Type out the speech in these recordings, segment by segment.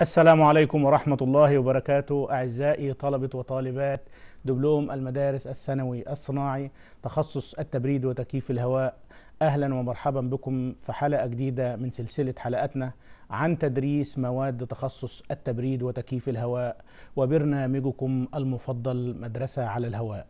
السلام عليكم ورحمة الله وبركاته أعزائي طلبة وطالبات دبلوم المدارس الثانوي الصناعي تخصص التبريد وتكييف الهواء أهلا ومرحبا بكم في حلقة جديدة من سلسلة حلقاتنا عن تدريس مواد تخصص التبريد وتكييف الهواء وبرنامجكم المفضل مدرسة على الهواء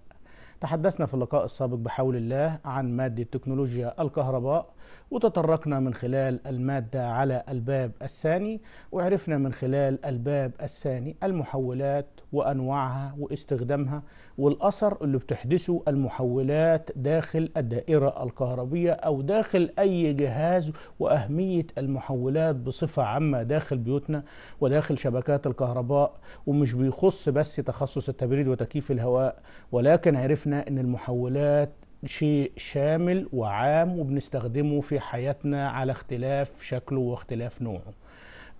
تحدثنا في اللقاء السابق بحول الله عن مادة تكنولوجيا الكهرباء وتطرقنا من خلال المادة على الباب الثاني وعرفنا من خلال الباب الثاني المحولات وأنواعها واستخدامها والأثر اللي بتحدثه المحولات داخل الدائرة الكهربية أو داخل أي جهاز وأهمية المحولات بصفة عامة داخل بيوتنا وداخل شبكات الكهرباء ومش بيخص بس تخصص التبريد وتكييف الهواء ولكن عرفنا أن المحولات شيء شامل وعام وبنستخدمه في حياتنا على اختلاف شكله واختلاف نوعه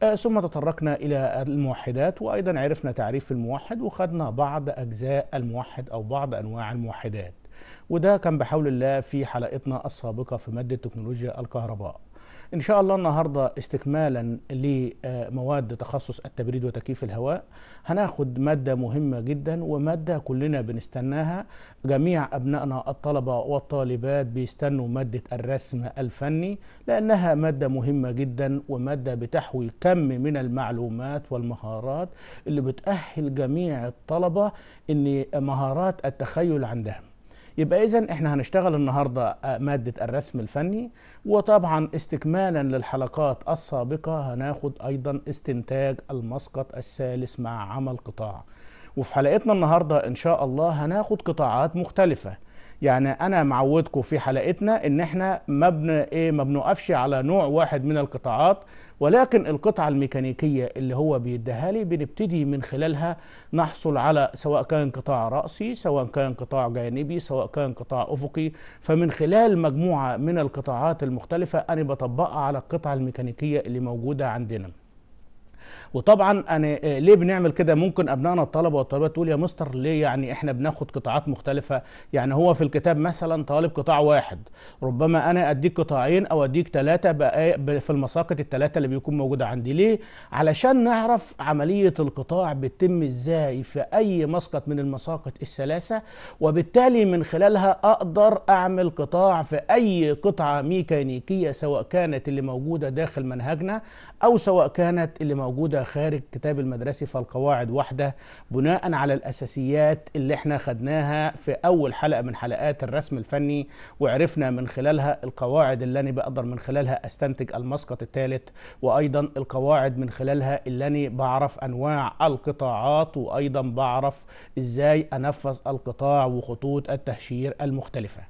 آه، ثم تطرقنا إلى الموحدات وأيضا عرفنا تعريف الموحد وخدنا بعض أجزاء الموحد أو بعض أنواع الموحدات وده كان بحول الله في حلقتنا السابقة في مادة تكنولوجيا الكهرباء إن شاء الله النهاردة استكمالا لمواد تخصص التبريد وتكييف الهواء هناخد مادة مهمة جدا ومادة كلنا بنستناها جميع أبنائنا الطلبة والطالبات بيستنوا مادة الرسم الفني لأنها مادة مهمة جدا ومادة بتحوي كم من المعلومات والمهارات اللي بتأهل جميع الطلبة إن مهارات التخيل عندهم يبقى إذا إحنا هنشتغل النهاردة آه، مادة الرسم الفني وطبعا استكمالا للحلقات السابقة هناخد أيضا استنتاج المسقط الثالث مع عمل قطاع وفي حلقتنا النهاردة إن شاء الله هناخد قطاعات مختلفة يعني انا معودكم في حلقتنا ان احنا ما مبن ايه ما بنوقفش على نوع واحد من القطاعات ولكن القطعه الميكانيكيه اللي هو بيديها لي بنبتدي من خلالها نحصل على سواء كان قطاع راسي سواء كان قطاع جانبي سواء كان قطاع افقي فمن خلال مجموعه من القطاعات المختلفه انا بطبقها على القطعه الميكانيكيه اللي موجوده عندنا وطبعا انا آه، ليه بنعمل كده ممكن ابنائنا الطلبه والطالبات تقول يا مستر ليه يعني احنا بناخد قطاعات مختلفه يعني هو في الكتاب مثلا طالب قطاع واحد ربما انا اديك قطاعين او اديك ثلاثه آه، في المساقط الثلاثه اللي بيكون موجوده عندي ليه علشان نعرف عمليه القطاع بتتم ازاي في اي مسقط من المساقط الثلاثه وبالتالي من خلالها اقدر اعمل قطاع في اي قطعه ميكانيكيه سواء كانت اللي موجوده داخل منهجنا او سواء كانت اللي موجوده خارج كتاب المدرسي فالقواعد واحدة بناء على الأساسيات اللي احنا خدناها في أول حلقة من حلقات الرسم الفني وعرفنا من خلالها القواعد اللي أنا بقدر من خلالها أستنتج المسقط الثالث وأيضا القواعد من خلالها اللي أنا بعرف أنواع القطاعات وأيضا بعرف إزاي أنفذ القطاع وخطوط التهشير المختلفة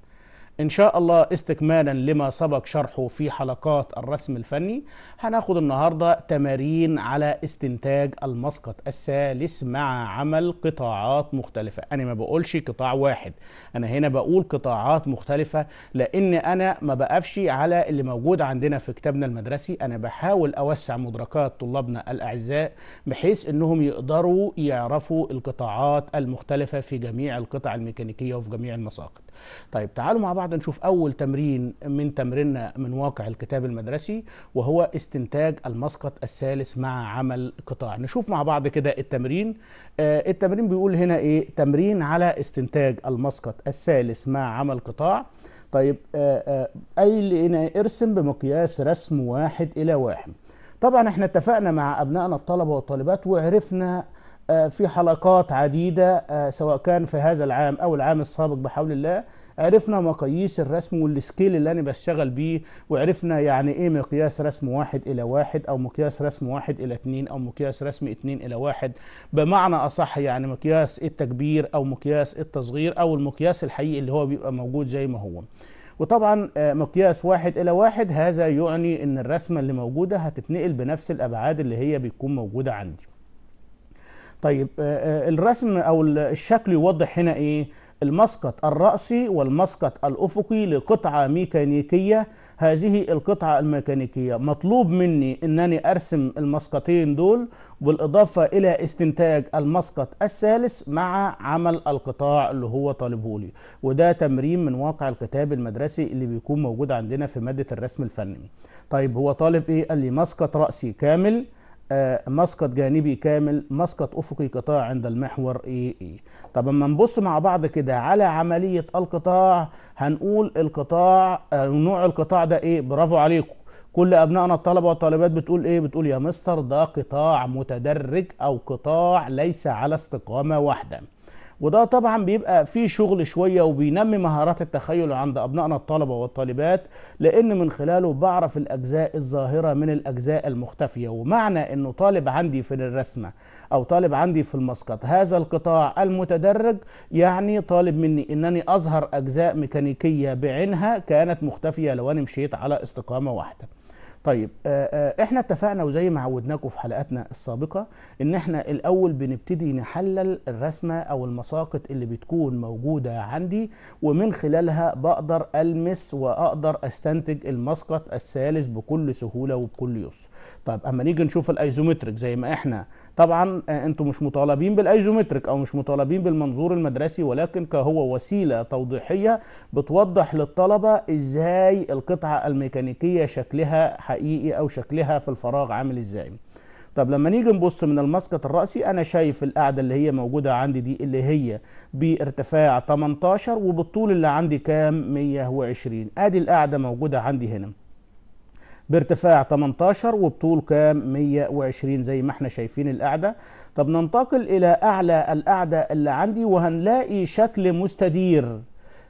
إن شاء الله استكمالا لما سبق شرحه في حلقات الرسم الفني هناخد النهاردة تمارين على استنتاج المسقط الثالث مع عمل قطاعات مختلفة أنا ما بقولش قطاع واحد أنا هنا بقول قطاعات مختلفة لأن أنا ما بقفش على اللي موجود عندنا في كتابنا المدرسي أنا بحاول أوسع مدركات طلابنا الأعزاء بحيث أنهم يقدروا يعرفوا القطاعات المختلفة في جميع القطع الميكانيكية وفي جميع المساقط طيب تعالوا مع بعض نشوف أول تمرين من تمريننا من واقع الكتاب المدرسي وهو استنتاج المسقط الثالث مع عمل قطاع نشوف مع بعض كده التمرين آه التمرين بيقول هنا إيه تمرين على استنتاج المسقط الثالث مع عمل قطاع طيب آه، آه، أي هنا ارسم بمقياس رسم واحد إلى واحد طبعا احنا اتفقنا مع أبنائنا الطلبة والطالبات وعرفنا آه، في حلقات عديدة آه، سواء كان في هذا العام أو العام السابق بحول الله عرفنا مقاييس الرسم والسكيل اللي أنا بشتغل بيه وعرفنا يعني إيه مقياس رسم واحد إلى واحد أو مقياس رسم واحد إلى اتنين أو مقياس رسم اتنين إلى واحد بمعنى أصح يعني مقياس التكبير أو مقياس التصغير أو المقياس الحقيقي اللي هو بيبقى موجود زي ما هو. وطبعا آه، مقياس واحد إلى واحد هذا يعني إن الرسمة اللي موجودة هتتنقل بنفس الأبعاد اللي هي بيكون موجودة عندي. طيب آه، آه، الرسم او الشكل يوضح هنا ايه المسقط الرأسي والمسقط الأفقي لقطعة ميكانيكية هذه القطعة الميكانيكية مطلوب مني أنني أرسم المسقطين دول بالإضافة إلى استنتاج المسقط الثالث مع عمل القطاع اللي هو طالبه لي وده تمرين من واقع الكتاب المدرسي اللي بيكون موجود عندنا في مادة الرسم الفني طيب هو طالب إيه؟ قال لي مسقط رأسي كامل آه، مسقط جانبي كامل مسقط افقي قطاع عند المحور اي اي طب اما نبص مع بعض كده على عمليه القطاع هنقول القطاع آه، نوع القطاع ده ايه برافو عليكم كل ابنائنا الطلبه والطالبات بتقول ايه بتقول يا مستر ده قطاع متدرج او قطاع ليس على استقامه واحده وده طبعا بيبقى فيه شغل شويه وبينمي مهارات التخيل عند ابنائنا الطلبه والطالبات لان من خلاله بعرف الاجزاء الظاهره من الاجزاء المختفيه ومعنى انه طالب عندي في الرسمه او طالب عندي في المسقط هذا القطاع المتدرج يعني طالب مني انني اظهر اجزاء ميكانيكيه بعينها كانت مختفيه لو انا مشيت على استقامه واحده طيب آه، آه، احنا اتفقنا وزي ما عودناكم في حلقاتنا السابقه ان احنا الاول بنبتدي نحلل الرسمه او المساقط اللي بتكون موجوده عندي ومن خلالها بقدر المس واقدر استنتج المسقط الثالث بكل سهوله وبكل يسر طيب اما نيجي نشوف الايزومتريك زي ما احنا طبعا آه، انتم مش مطالبين بالايزومتريك او مش مطالبين بالمنظور المدرسي ولكن كهو وسيله توضيحيه بتوضح للطلبه ازاي القطعه الميكانيكيه شكلها حقيقي او شكلها في الفراغ عامل ازاي طب لما نيجي نبص من المسقط الرأسي أنا شايف القاعدة اللي هي موجودة عندي دي اللي هي بارتفاع 18 وبالطول اللي عندي كام 120 أدي القاعدة موجودة عندي هنا بارتفاع 18 وبطول كام 120 زي ما احنا شايفين القاعدة طب ننتقل إلى أعلى القاعدة اللي عندي وهنلاقي شكل مستدير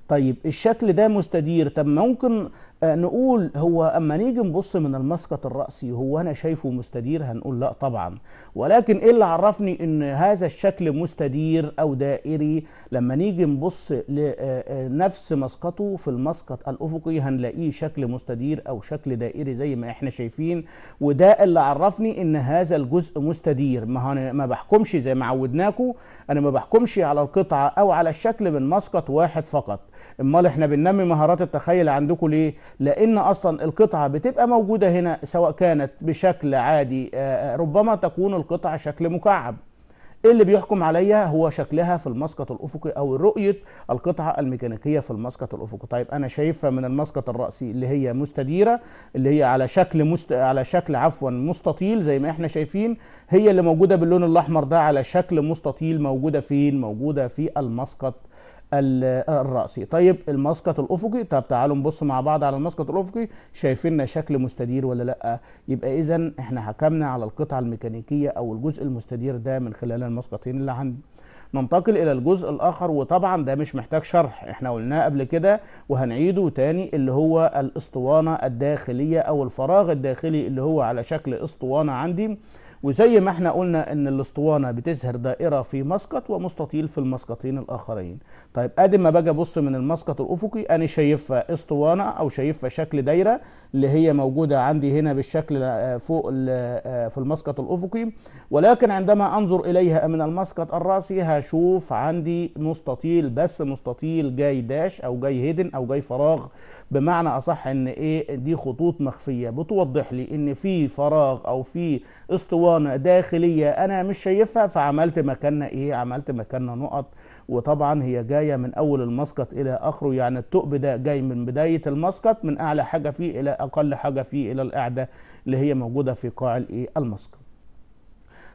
طيب الشكل ده مستدير طب ممكن آه، نقول هو اما نيجي نبص من المسقط الراسي هو انا شايفه مستدير هنقول لا طبعا ولكن ايه اللي عرفني ان هذا الشكل مستدير او دائري لما نيجي نبص لنفس آه، آه، مسقطه في المسقط الافقي هنلاقيه شكل مستدير او شكل دائري زي ما احنا شايفين وده اللي عرفني ان هذا الجزء مستدير ما أنا ما بحكمش زي ما عودناكم انا ما بحكمش على القطعه او على الشكل من مسقط واحد فقط امال احنا بننمي مهارات التخيل عندكم ليه لان اصلا القطعه بتبقى موجوده هنا سواء كانت بشكل عادي آه، آه، ربما تكون القطعه شكل مكعب اللي بيحكم عليها هو شكلها في المسقط الافقي او رؤيه القطعه الميكانيكيه في المسقط الافقي طيب انا شايفها من المسقط الراسي اللي هي مستديره اللي هي على شكل مست... على شكل عفوا مستطيل زي ما احنا شايفين هي اللي موجوده باللون الاحمر ده على شكل مستطيل موجوده فين موجوده في المسقط آه، الرأسي طيب المسقط الأفقي طب تعالوا نبص مع بعض على المسقط الأفقي شايفيننا شكل مستدير ولا لأ يبقى إذا إحنا حكمنا على القطعة الميكانيكية أو الجزء المستدير ده من خلال المسقطين اللي عندي ننتقل الى الجزء الاخر وطبعا ده مش محتاج شرح احنا قلناه قبل كده وهنعيده تاني اللي هو الاسطوانه الداخليه او الفراغ الداخلي اللي هو على شكل اسطوانه عندي وزي ما احنا قلنا ان الاسطوانه بتزهر دائره في مسقط ومستطيل في المسقطين الاخرين طيب ادي ما باجي ابص من المسقط الافقي انا شايفها اسطوانه او شايفها شكل دايره اللي هي موجوده عندي هنا بالشكل آه، فوق آه، في المسقط الافقي ولكن عندما انظر اليها من المسقط الراسي هشوف عندي مستطيل بس مستطيل جاي داش او جاي هيدن او جاي فراغ بمعنى اصح ان ايه دي خطوط مخفيه بتوضح لي ان في فراغ او في اسطوانه داخليه انا مش شايفها فعملت مكاننا ايه عملت مكاننا نقط وطبعا هي جايه من اول المسقط الى اخره يعني التقب ده جاي من بدايه المسقط من اعلى حاجه فيه الى اقل حاجه فيه الى القاعده اللي هي موجوده في قاع الايه المسقط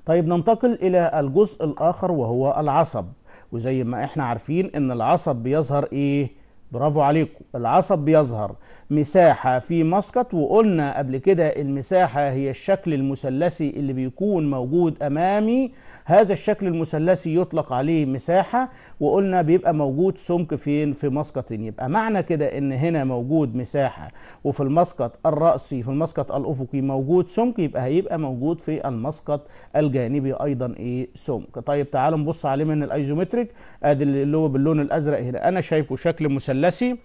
طيب ننتقل الى الجزء الاخر وهو العصب وزي ما احنا عارفين ان العصب بيظهر ايه برافو عليكم العصب بيظهر مساحة في مسقط وقلنا قبل كده المساحة هي الشكل المثلثي اللي بيكون موجود أمامي هذا الشكل المثلثي يطلق عليه مساحة وقلنا بيبقى موجود سمك فين في مسقط يبقى معنى كده ان هنا موجود مساحة وفي المسقط الرأسي في المسقط الأفقي موجود سمك يبقى هيبقى موجود في المسقط الجانبي أيضا ايه سمك طيب تعالوا نبص عليه من الايزومتريك ادي اللي هو باللون الازرق هنا انا شايفه شكل مثلثي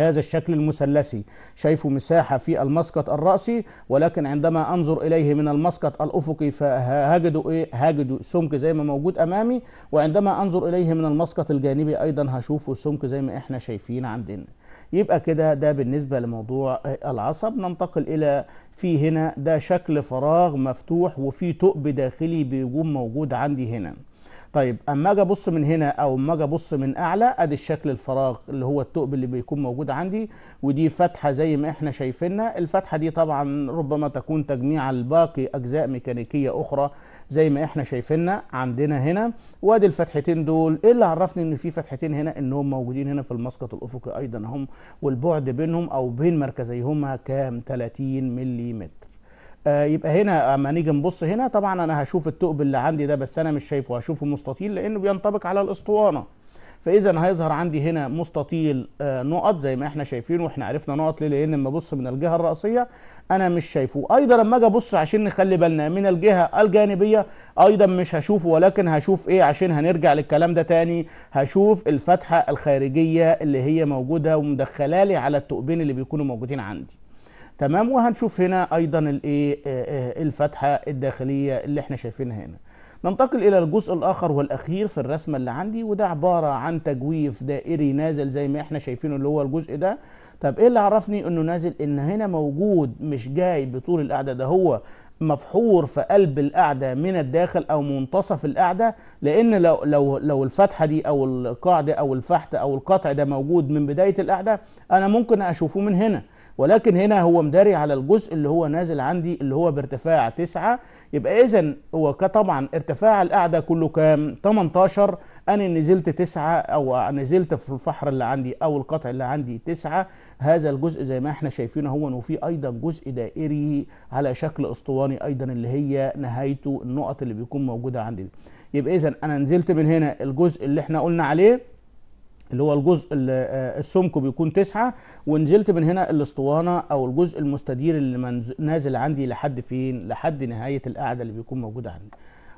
هذا الشكل المثلثي شايفه مساحة في المسقط الرأسي ولكن عندما أنظر إليه من المسقط الأفقي فهجده إيه؟ هجده سمك زي ما موجود أمامي وعندما أنظر إليه من المسقط الجانبي أيضا هشوفه سمك زي ما إحنا شايفين عندنا يبقى كده ده بالنسبة لموضوع العصب ننتقل إلى في هنا ده شكل فراغ مفتوح وفي ثقب داخلي بيقوم موجود عندي هنا طيب اما اجي ابص من هنا او اما اجي ابص من اعلى ادي الشكل الفراغ اللي هو الثقب اللي بيكون موجود عندي ودي فتحه زي ما احنا شايفينها الفتحه دي طبعا ربما تكون تجميع الباقي اجزاء ميكانيكيه اخرى زي ما احنا شايفينها عندنا هنا وادي الفتحتين دول ايه اللي عرفني ان في فتحتين هنا انهم موجودين هنا في المسقط الافقي ايضا هم والبعد بينهم او بين مركزيهما كام 30 ملم آه، يبقى هنا اما نيجي نبص هنا طبعا انا هشوف الثقب اللي عندي ده بس انا مش شايفه هشوفه مستطيل لانه بينطبق على الاسطوانه فاذا هيظهر عندي هنا مستطيل آه، نقط زي ما احنا شايفين واحنا عرفنا نقط ليه لان لما ابص من الجهه الراسيه انا مش شايفه ايضا لما اجي ابص عشان نخلي بالنا من الجهه الجانبيه ايضا مش هشوفه ولكن هشوف ايه عشان هنرجع للكلام ده تاني هشوف الفتحه الخارجيه اللي هي موجوده ومدخلالي على الثقبين اللي بيكونوا موجودين عندي تمام وهنشوف هنا ايضا الايه آه، آه، الفتحه الداخليه اللي احنا شايفينها هنا ننتقل الى الجزء الاخر والاخير في الرسمه اللي عندي وده عباره عن تجويف دائري نازل زي ما احنا شايفينه اللي هو الجزء ده طب ايه اللي عرفني انه نازل ان هنا موجود مش جاي بطول القعده ده هو مفحور في قلب القعده من الداخل او منتصف القعده لان لو لو لو الفتحه دي او القاعده او الفحت او القطع ده موجود من بدايه القعده انا ممكن اشوفه من هنا ولكن هنا هو مداري على الجزء اللي هو نازل عندي اللي هو بارتفاع 9 يبقى اذا هو طبعا ارتفاع القاعده كله كام 18 انا نزلت 9 او نزلت في الفحر اللي عندي او القطع اللي عندي 9 هذا الجزء زي ما احنا شايفين هو وفي ايضا جزء دائري على شكل اسطواني ايضا اللي هي نهايته النقط اللي بيكون موجوده عندي يبقى اذا انا نزلت من هنا الجزء اللي احنا قلنا عليه اللي هو الجزء آه، السمك بيكون تسعة ونزلت من هنا الاسطوانة او الجزء المستدير اللي منز... نازل عندي لحد فين لحد نهاية القاعدة اللي بيكون موجودة عندي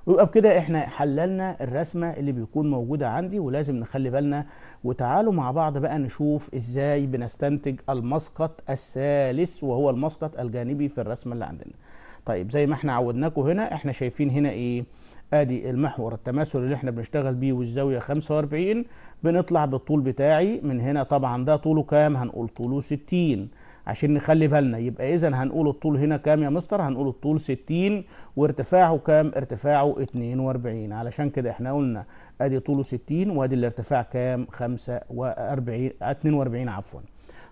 ويبقى بكده احنا حللنا الرسمة اللي بيكون موجودة عندي ولازم نخلي بالنا وتعالوا مع بعض بقى نشوف ازاي بنستنتج المسقط الثالث وهو المسقط الجانبي في الرسمة اللي عندنا طيب زي ما احنا عودناكم هنا احنا شايفين هنا ايه ادي المحور التماثل اللي احنا بنشتغل بيه والزاوية 45 بنطلع بالطول بتاعي من هنا طبعا ده طوله كام هنقول طوله 60 عشان نخلي بالنا يبقى اذا هنقول الطول هنا كام يا مستر هنقول الطول 60 وارتفاعه كام ارتفاعه 42 علشان كده احنا قلنا ادي طوله 60 وادي الارتفاع كام 45 42 عفوا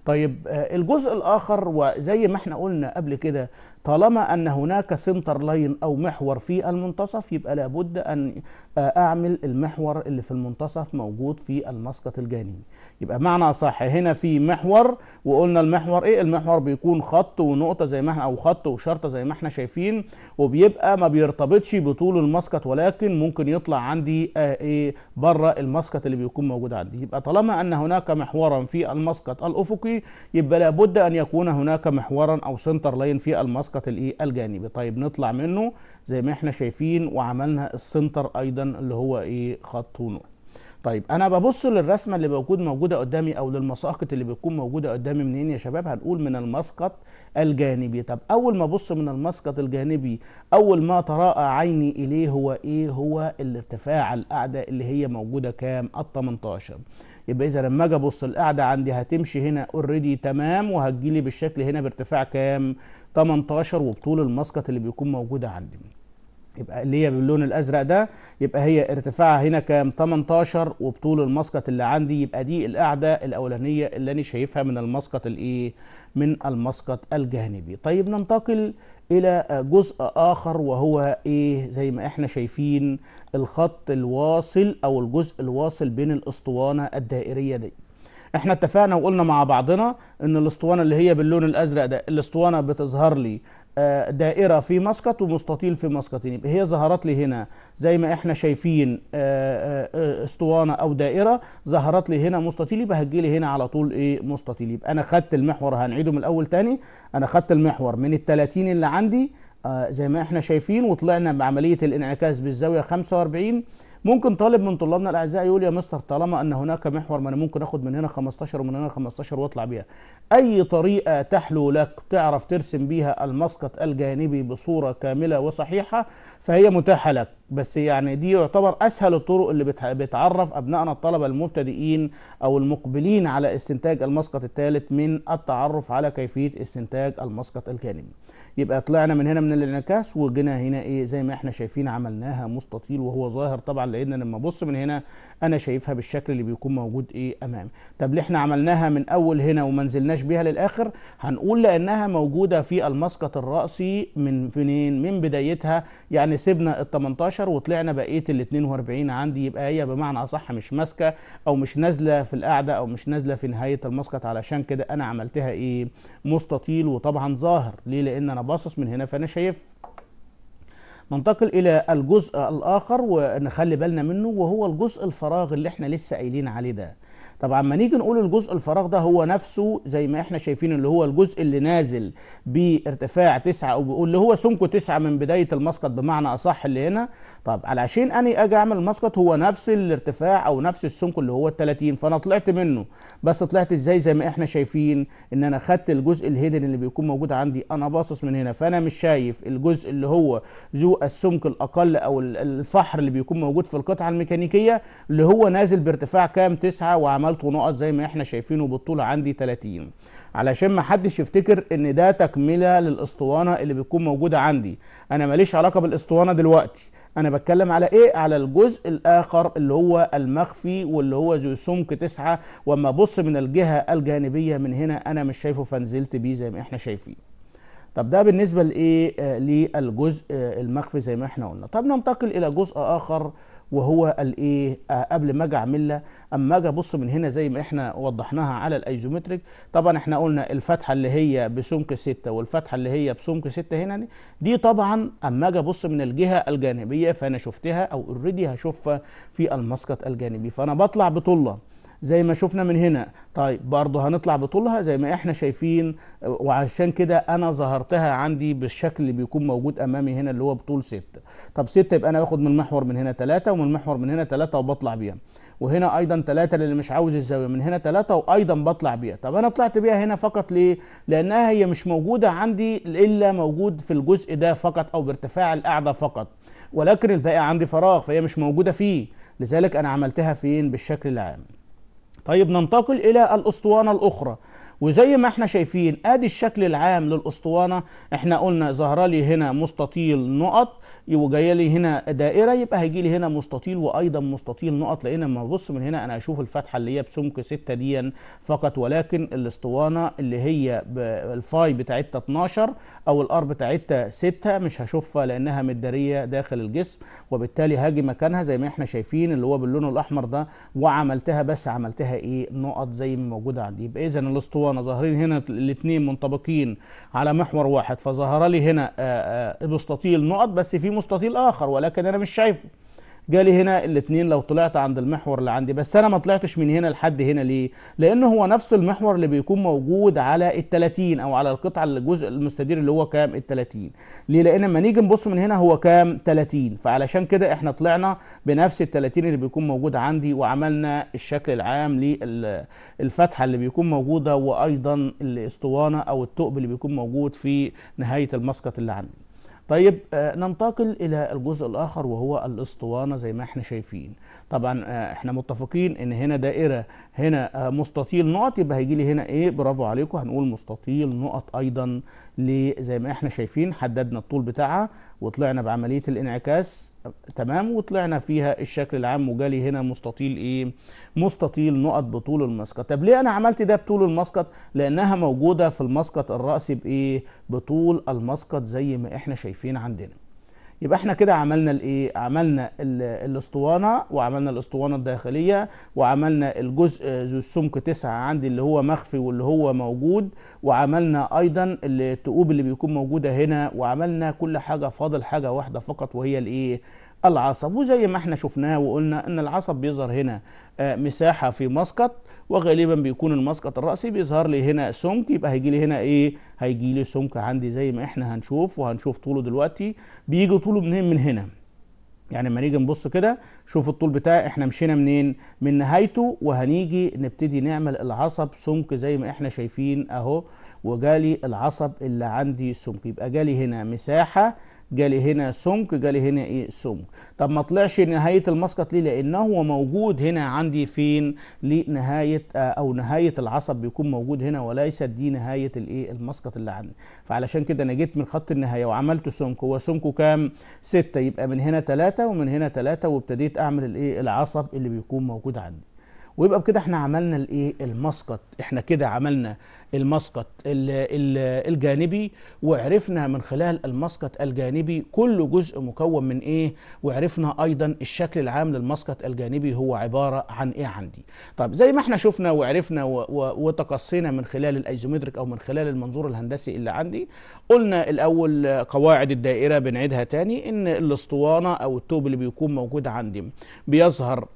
طيب آه، الجزء الاخر وزي ما احنا قلنا قبل كده طالما أن هناك سنتر لاين أو محور في المنتصف يبقى لابد أن آه، أعمل المحور اللي في المنتصف موجود في المسقط الجانبي يبقى معنى صح هنا في محور وقلنا المحور إيه المحور بيكون خط ونقطة زي ما احنا أو خط وشرطة زي ما احنا شايفين وبيبقى ما بيرتبطش بطول المسقط ولكن ممكن يطلع عندي آه، إيه بره المسقط اللي بيكون موجود عندي يبقى طالما أن هناك محورا في المسقط الأفقي يبقى لابد أن يكون هناك محورا أو سنتر لاين في المسقط المسقط الايه الجانبي طيب نطلع منه زي ما احنا شايفين وعملنا السنتر ايضا اللي هو ايه خط ونور طيب انا ببص للرسمه اللي موجود موجوده قدامي او للمساقط اللي بتكون موجوده قدامي منين يا شباب هنقول من المسقط الجانبي طب اول ما ابص من المسقط الجانبي اول ما تراءى عيني اليه هو ايه هو الارتفاع القاعده اللي هي موجوده كام ال 18 يبقى اذا لما اجي ابص القاعده عندي هتمشي هنا اوريدي تمام وهتجي لي بالشكل هنا بارتفاع كام 18 وبطول المسقط اللي بيكون موجودة عندي يبقى اللي هي باللون الازرق ده يبقى هي ارتفاعها هنا كام 18 وبطول المسقط اللي عندي يبقى دي القاعده الاولانيه اللي انا شايفها من المسقط الايه من المسقط الجانبي طيب ننتقل الى جزء اخر وهو ايه زي ما احنا شايفين الخط الواصل او الجزء الواصل بين الاسطوانه الدائريه دي احنا اتفقنا وقلنا مع بعضنا ان الاسطوانه اللي هي باللون الازرق ده الاسطوانه بتظهر لي آه، دائره في مسقط ومستطيل في مسقطين يبقى يعني هي ظهرت لي هنا زي ما احنا شايفين آه، آه، اسطوانه او دائره ظهرت لي هنا مستطيل يبقى هتجي لي هنا على طول ايه مستطيل يبقى انا خدت المحور هنعيده من الاول تاني انا خدت المحور من ال 30 اللي عندي زي ما احنا شايفين وطلعنا بعمليه الانعكاس بالزاويه 45 ممكن طالب من طلابنا الاعزاء يقول يا مستر طالما ان هناك محور ما انا ممكن اخد من هنا 15 ومن هنا 15 واطلع بيها اي طريقه تحلو لك تعرف ترسم بيها المسقط الجانبي بصوره كامله وصحيحه فهي متاحه لك بس يعني دي يعتبر اسهل الطرق اللي بتعرف ابنائنا الطلبه المبتدئين او المقبلين على استنتاج المسقط الثالث من التعرف على كيفيه استنتاج المسقط الجانبي يبقى طلعنا من هنا من الانعكاس وجينا هنا ايه زي ما احنا شايفين عملناها مستطيل وهو ظاهر طبعا لان لما ابص من هنا انا شايفها بالشكل اللي بيكون موجود ايه امامي طب ليه احنا عملناها من اول هنا وما نزلناش بيها للاخر هنقول لانها موجوده في المسقط الراسي من فين من بدايتها يعني سيبنا ال 18 وطلعنا بقيه ال 42 عندي يبقى هي بمعنى اصح مش ماسكه او مش نازله في القاعده او مش نازله في نهايه المسقط علشان كده انا عملتها ايه مستطيل وطبعا ظاهر ليه لان انا باصص من هنا فانا شايف ننتقل الى الجزء الاخر ونخلي بالنا منه وهو الجزء الفراغ اللي احنا لسه قايلين عليه ده طبعا ما نيجي نقول الجزء الفراغ ده هو نفسه زي ما احنا شايفين اللي هو الجزء اللي نازل بارتفاع تسعة او اللي هو سمكه تسعة من بدايه المسقط بمعنى اصح اللي هنا طب علشان اني اجي اعمل المسقط هو نفس الارتفاع او نفس السمك اللي هو ال 30 فانا طلعت منه بس طلعت ازاي زي ما احنا شايفين ان انا خدت الجزء الهيدن اللي بيكون موجود عندي انا باصص من هنا فانا مش شايف الجزء اللي هو ذو السمك الاقل او الفحر اللي بيكون موجود في القطعه الميكانيكيه اللي هو نازل بارتفاع كام تسعة وعمل عملته نقط زي ما احنا شايفينه بالطول عندي 30 علشان ما حدش يفتكر ان ده تكمله للاسطوانه اللي بتكون موجوده عندي انا ماليش علاقه بالاسطوانه دلوقتي انا بتكلم على ايه على الجزء الاخر اللي هو المخفي واللي هو ذو سمك تسعة واما ابص من الجهه الجانبيه من هنا انا مش شايفه فنزلت بيه زي ما احنا شايفين طب ده بالنسبه لايه آه للجزء آه المخفي زي ما احنا قلنا طب ننتقل الى جزء اخر وهو الايه آه، قبل ما اجي اعمل اما اجي ابص من هنا زي ما احنا وضحناها على الايزومتريك طبعا احنا قلنا الفتحه اللي هي بسمك 6 والفتحه اللي هي بسمك 6 هنا دي, دي طبعا اما اجي ابص من الجهه الجانبيه فانا شفتها او اوريدي هشوفها في المسقط الجانبي فانا بطلع بطله زي ما شفنا من هنا طيب برضه هنطلع بطولها زي ما احنا شايفين وعشان كده انا ظهرتها عندي بالشكل اللي بيكون موجود امامي هنا اللي هو بطول 6 طب 6 يبقى انا باخد من المحور من هنا 3 ومن المحور من هنا 3 وبطلع بيها وهنا ايضا 3 للي مش عاوز الزاويه من هنا 3 وايضا بطلع بيها طب انا طلعت بيها هنا فقط ليه لانها هي مش موجوده عندي الا موجود في الجزء ده فقط او بارتفاع القاعده فقط ولكن الباقي عندي فراغ فهي مش موجوده فيه لذلك انا عملتها فين بالشكل العام طيب ننتقل إلى الأسطوانة الأخرى وزي ما احنا شايفين ادي الشكل العام للاسطوانه احنا قلنا ظهر لي هنا مستطيل نقط وجايه لي هنا دائره يبقى هيجي لي هنا مستطيل وايضا مستطيل نقط لان لما ببص من هنا انا اشوف الفتحه اللي هي بسمك 6 دي فقط ولكن الاسطوانه اللي هي الفاي بتاعتها 12 او الار بتاعتها 6 مش هشوفها لانها مداريه داخل الجسم وبالتالي هاجي مكانها زي ما احنا شايفين اللي هو باللون الاحمر ده وعملتها بس عملتها ايه نقط زي ما موجوده عندي يبقى اذا الاسطوانه ظاهرين هنا الاثنين منطبقين على محور واحد فظهر لي هنا مستطيل نقط بس في مستطيل اخر ولكن انا مش شايفه جالي هنا الاثنين لو طلعت عند المحور اللي عندي بس انا ما طلعتش من هنا لحد هنا ليه لان هو نفس المحور اللي بيكون موجود على ال30 او على القطعه الجزء المستدير اللي هو كام ال30 ليه لان لما نيجي نبص من هنا هو كام 30 فعلشان كده احنا طلعنا بنفس ال30 اللي بيكون موجود عندي وعملنا الشكل العام للفتحه اللي بيكون موجوده وايضا الاسطوانه او الثقب اللي بيكون موجود في نهايه المسقط اللي عندي طيب آه، ننتقل الى الجزء الاخر وهو الاسطوانه زي ما احنا شايفين طبعا آه، احنا متفقين ان هنا دائره هنا آه، مستطيل نقط يبقى هيجي لي هنا ايه برافو عليكم هنقول مستطيل نقط ايضا زي ما احنا شايفين حددنا الطول بتاعها وطلعنا بعمليه الانعكاس تمام وطلعنا فيها الشكل العام وجالي هنا مستطيل ايه مستطيل نقط بطول المسقط طب ليه انا عملت ده بطول المسقط لانها موجوده في المسقط الراسي بايه بطول المسقط زي ما احنا شايفين عندنا يبقى احنا كده عملنا الايه عملنا الاسطوانه وعملنا الاسطوانه الداخليه وعملنا الجزء ذو السمك تسعة عندي اللي هو مخفي واللي هو موجود وعملنا ايضا التقوب اللي بيكون موجوده هنا وعملنا كل حاجه فاضل حاجه واحده فقط وهي الايه العصب وزي ما احنا شفناه وقلنا ان العصب بيظهر هنا آه، مساحة في مسقط وغالبا بيكون المسقط الرأسي بيظهر لي هنا سمك يبقى هيجي لي هنا ايه هيجي لي سمك عندي زي ما احنا هنشوف وهنشوف طوله دلوقتي بيجي طوله منين من هنا يعني لما نيجي نبص كده شوف الطول بتاعي احنا مشينا منين من نهايته وهنيجي نبتدي نعمل العصب سمك زي ما احنا شايفين اهو وجالي العصب اللي عندي سمك يبقى جالي هنا مساحة جالي هنا سمك جالي هنا ايه سمك طب ما طلعش نهايه المسقط ليه لان هو موجود هنا عندي فين لنهايه آه، او نهايه العصب بيكون موجود هنا وليست دي نهايه الايه المسقط اللي عندي فعلشان كده انا جيت من خط النهايه وعملت سمك هو سمكه كام 6 يبقى من هنا 3 ومن هنا 3 وابتديت اعمل الايه العصب اللي بيكون موجود عندي ويبقى بكده احنا عملنا الايه المسقط احنا كده عملنا المسقط ال ال الجانبي وعرفنا من خلال المسقط الجانبي كل جزء مكون من ايه وعرفنا ايضا الشكل العام للمسقط الجانبي هو عباره عن ايه عندي طب زي ما احنا شفنا وعرفنا وتقصينا من خلال الايزومتريك او من خلال المنظور الهندسي اللي عندي قلنا الاول قواعد الدائره بنعيدها تاني ان الاسطوانه او التوب اللي بيكون موجود عندي بيظهر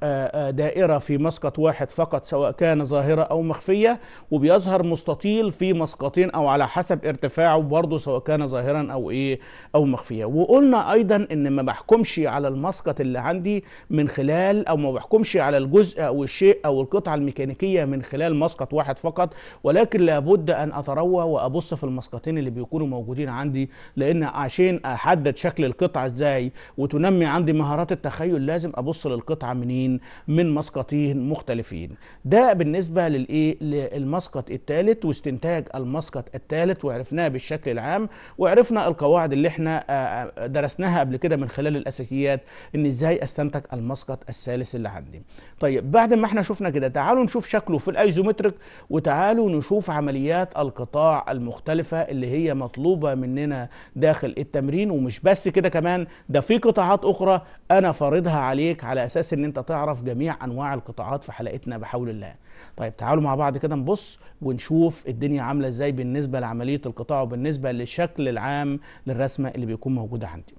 دائره في مسقط واحد واحد فقط سواء كان ظاهرة أو مخفية وبيظهر مستطيل في مسقطين أو على حسب ارتفاعه برضه سواء كان ظاهرا أو إيه أو مخفية وقلنا أيضا إن ما بحكمش على المسقط اللي عندي من خلال أو ما بحكمش على الجزء أو الشيء أو القطعة الميكانيكية من خلال مسقط واحد فقط ولكن لابد أن أتروى وأبص في المسقطين اللي بيكونوا موجودين عندي لأن عشان أحدد شكل القطعة إزاي وتنمي عندي مهارات التخيل لازم أبص للقطعة منين من مسقطين مختلفين المختلفين ده بالنسبة للإيه للمسقط الثالث واستنتاج المسقط الثالث وعرفناه بالشكل العام وعرفنا القواعد اللي احنا آه، آه، درسناها قبل كده من خلال الأساسيات إن إزاي أستنتج المسقط الثالث اللي عندي طيب بعد ما احنا شفنا كده تعالوا نشوف شكله في الأيزومتريك وتعالوا نشوف عمليات القطاع المختلفة اللي هي مطلوبة مننا داخل التمرين ومش بس كده كمان ده في قطاعات أخرى أنا فارضها عليك على أساس إن أنت تعرف جميع أنواع القطاعات في حلقة حلقتنا بحول الله طيب تعالوا مع بعض كده نبص ونشوف الدنيا عامله ازاي بالنسبه لعمليه القطاع وبالنسبه للشكل العام للرسمه اللي بيكون موجوده عندي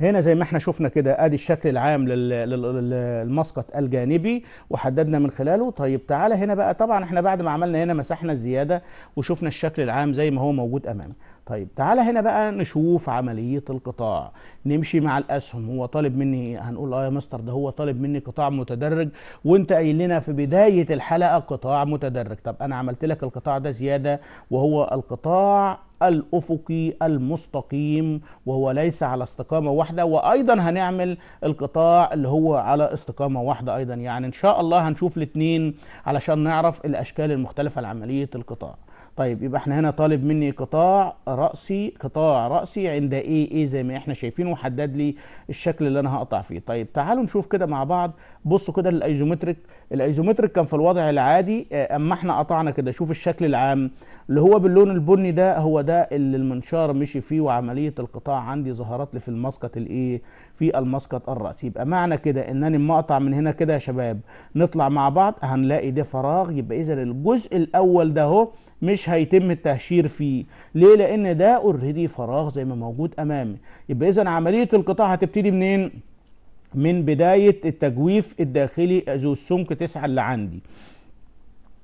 هنا زي ما احنا شفنا كده ادي الشكل العام للمسقط الجانبي وحددنا من خلاله طيب تعالى هنا بقى طبعا احنا بعد ما عملنا هنا مسحنا الزياده وشفنا الشكل العام زي ما هو موجود امامي طيب تعالى هنا بقى نشوف عمليه القطاع نمشي مع الاسهم هو طالب مني هنقول اه يا مستر ده هو طالب مني قطاع متدرج وانت قايل لنا في بدايه الحلقه قطاع متدرج طب انا عملت لك القطاع ده زياده وهو القطاع الافقي المستقيم وهو ليس على استقامه واحده وايضا هنعمل القطاع اللي هو على استقامه واحده ايضا يعني ان شاء الله هنشوف الاثنين علشان نعرف الاشكال المختلفه لعمليه القطاع طيب يبقى احنا هنا طالب مني قطاع رأسي قطاع رأسي عند ايه ايه زي ما احنا شايفين وحدد لي الشكل اللي انا هقطع فيه طيب تعالوا نشوف كده مع بعض بصوا كده للايزومتريك الايزومتريك كان في الوضع العادي آه، اما احنا قطعنا كده شوف الشكل العام اللي هو باللون البني ده هو ده اللي المنشار مشي فيه وعملية القطاع عندي ظهرت لي في المسقط الايه في المسقط الرأسي يبقى معنى كده ان انا اما اقطع من هنا كده يا شباب نطلع مع بعض هنلاقي ده فراغ يبقى اذا الجزء الاول ده اهو مش هيتم التهشير فيه ليه لان ده اوريدي فراغ زي ما موجود امامي يبقى اذا عمليه القطاع هتبتدي منين من بدايه التجويف الداخلي ذو السمك 9 اللي عندي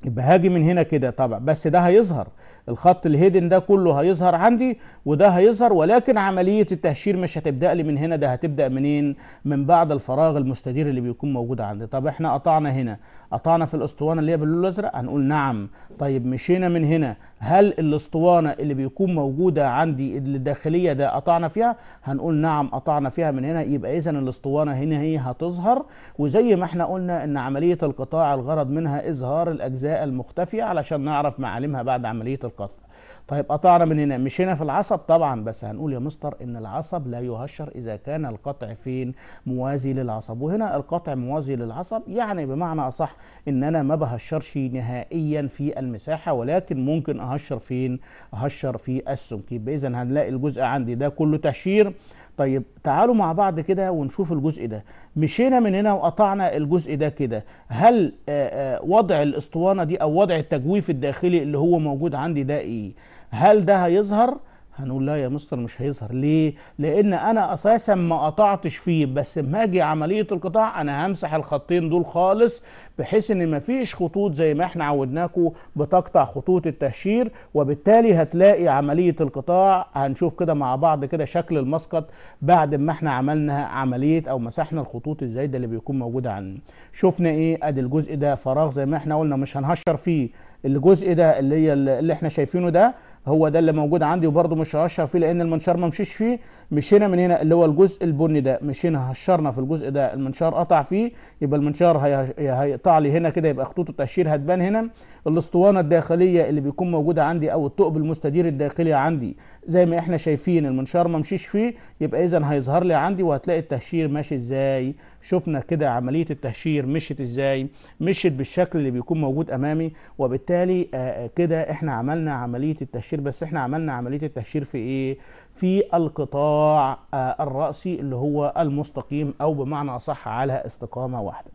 يبقى هاجي من هنا كده طبعا بس ده هيظهر الخط الهيدن ده كله هيظهر عندي وده هيظهر ولكن عملية التهشير مش هتبدأ لي من هنا ده هتبدأ منين من بعد الفراغ المستدير اللي بيكون موجود عندي طب احنا قطعنا هنا قطعنا في الاسطوانه اللي هي باللون الازرق هنقول نعم طيب مشينا من هنا هل الاسطوانه اللي بيكون موجوده عندي الداخليه ده قطعنا فيها هنقول نعم قطعنا فيها من هنا يبقى اذا الاسطوانه هنا هي هتظهر وزي ما احنا قلنا ان عمليه القطاع الغرض منها اظهار الاجزاء المختفيه علشان نعرف معالمها بعد عمليه القطع طيب قطعنا من هنا مشينا في العصب طبعا بس هنقول يا مستر ان العصب لا يهشر اذا كان القطع فين موازي للعصب وهنا القطع موازي للعصب يعني بمعنى اصح ان انا ما بهشرش نهائيا في المساحه ولكن ممكن اهشر فين اهشر في يبقى اذا هنلاقي الجزء عندي ده كله تهشير طيب تعالوا مع بعض كده ونشوف الجزء ده مشينا من هنا وقطعنا الجزء ده كده هل آه، آه، وضع الاسطوانه دي او وضع التجويف الداخلي اللي هو موجود عندي ده ايه هل ده هيظهر هنقول لا يا مستر مش هيظهر ليه لان انا اساسا ما قطعتش فيه بس لما اجي عمليه القطاع انا همسح الخطين دول خالص بحيث ان مفيش خطوط زي ما احنا عودناكم بتقطع خطوط التهشير وبالتالي هتلاقي عمليه القطاع هنشوف كده مع بعض كده شكل المسقط بعد ما احنا عملنا عمليه او مسحنا الخطوط الزايده اللي بيكون موجوده عنه شفنا ايه ادي الجزء ده فراغ زي ما احنا قلنا مش هنهشر فيه الجزء ده اللي هي اللي احنا شايفينه ده هو ده اللي موجود عندي وبرده مش هقشر فيه لان المنشار ما مشيش فيه مشينا من هنا اللي هو الجزء البني ده مشينا هشرنا في الجزء ده المنشار قطع فيه يبقى المنشار هيقطع لي هنا كده يبقى خطوط التقشير هتبان هنا الاسطوانه الداخليه اللي بيكون موجوده عندي او الثقب المستدير الداخلي عندي زي ما احنا شايفين المنشار ما مشيش فيه يبقى اذا هيظهر لي عندي وهتلاقي التهشير ماشي ازاي شفنا كده عملية التهشير مشت ازاي مشت بالشكل اللي بيكون موجود امامي وبالتالي آه، آه، كده احنا عملنا عملية التهشير بس احنا عملنا عملية التهشير في ايه في القطاع آه، الرأسي اللي هو المستقيم او بمعنى اصح على استقامة واحدة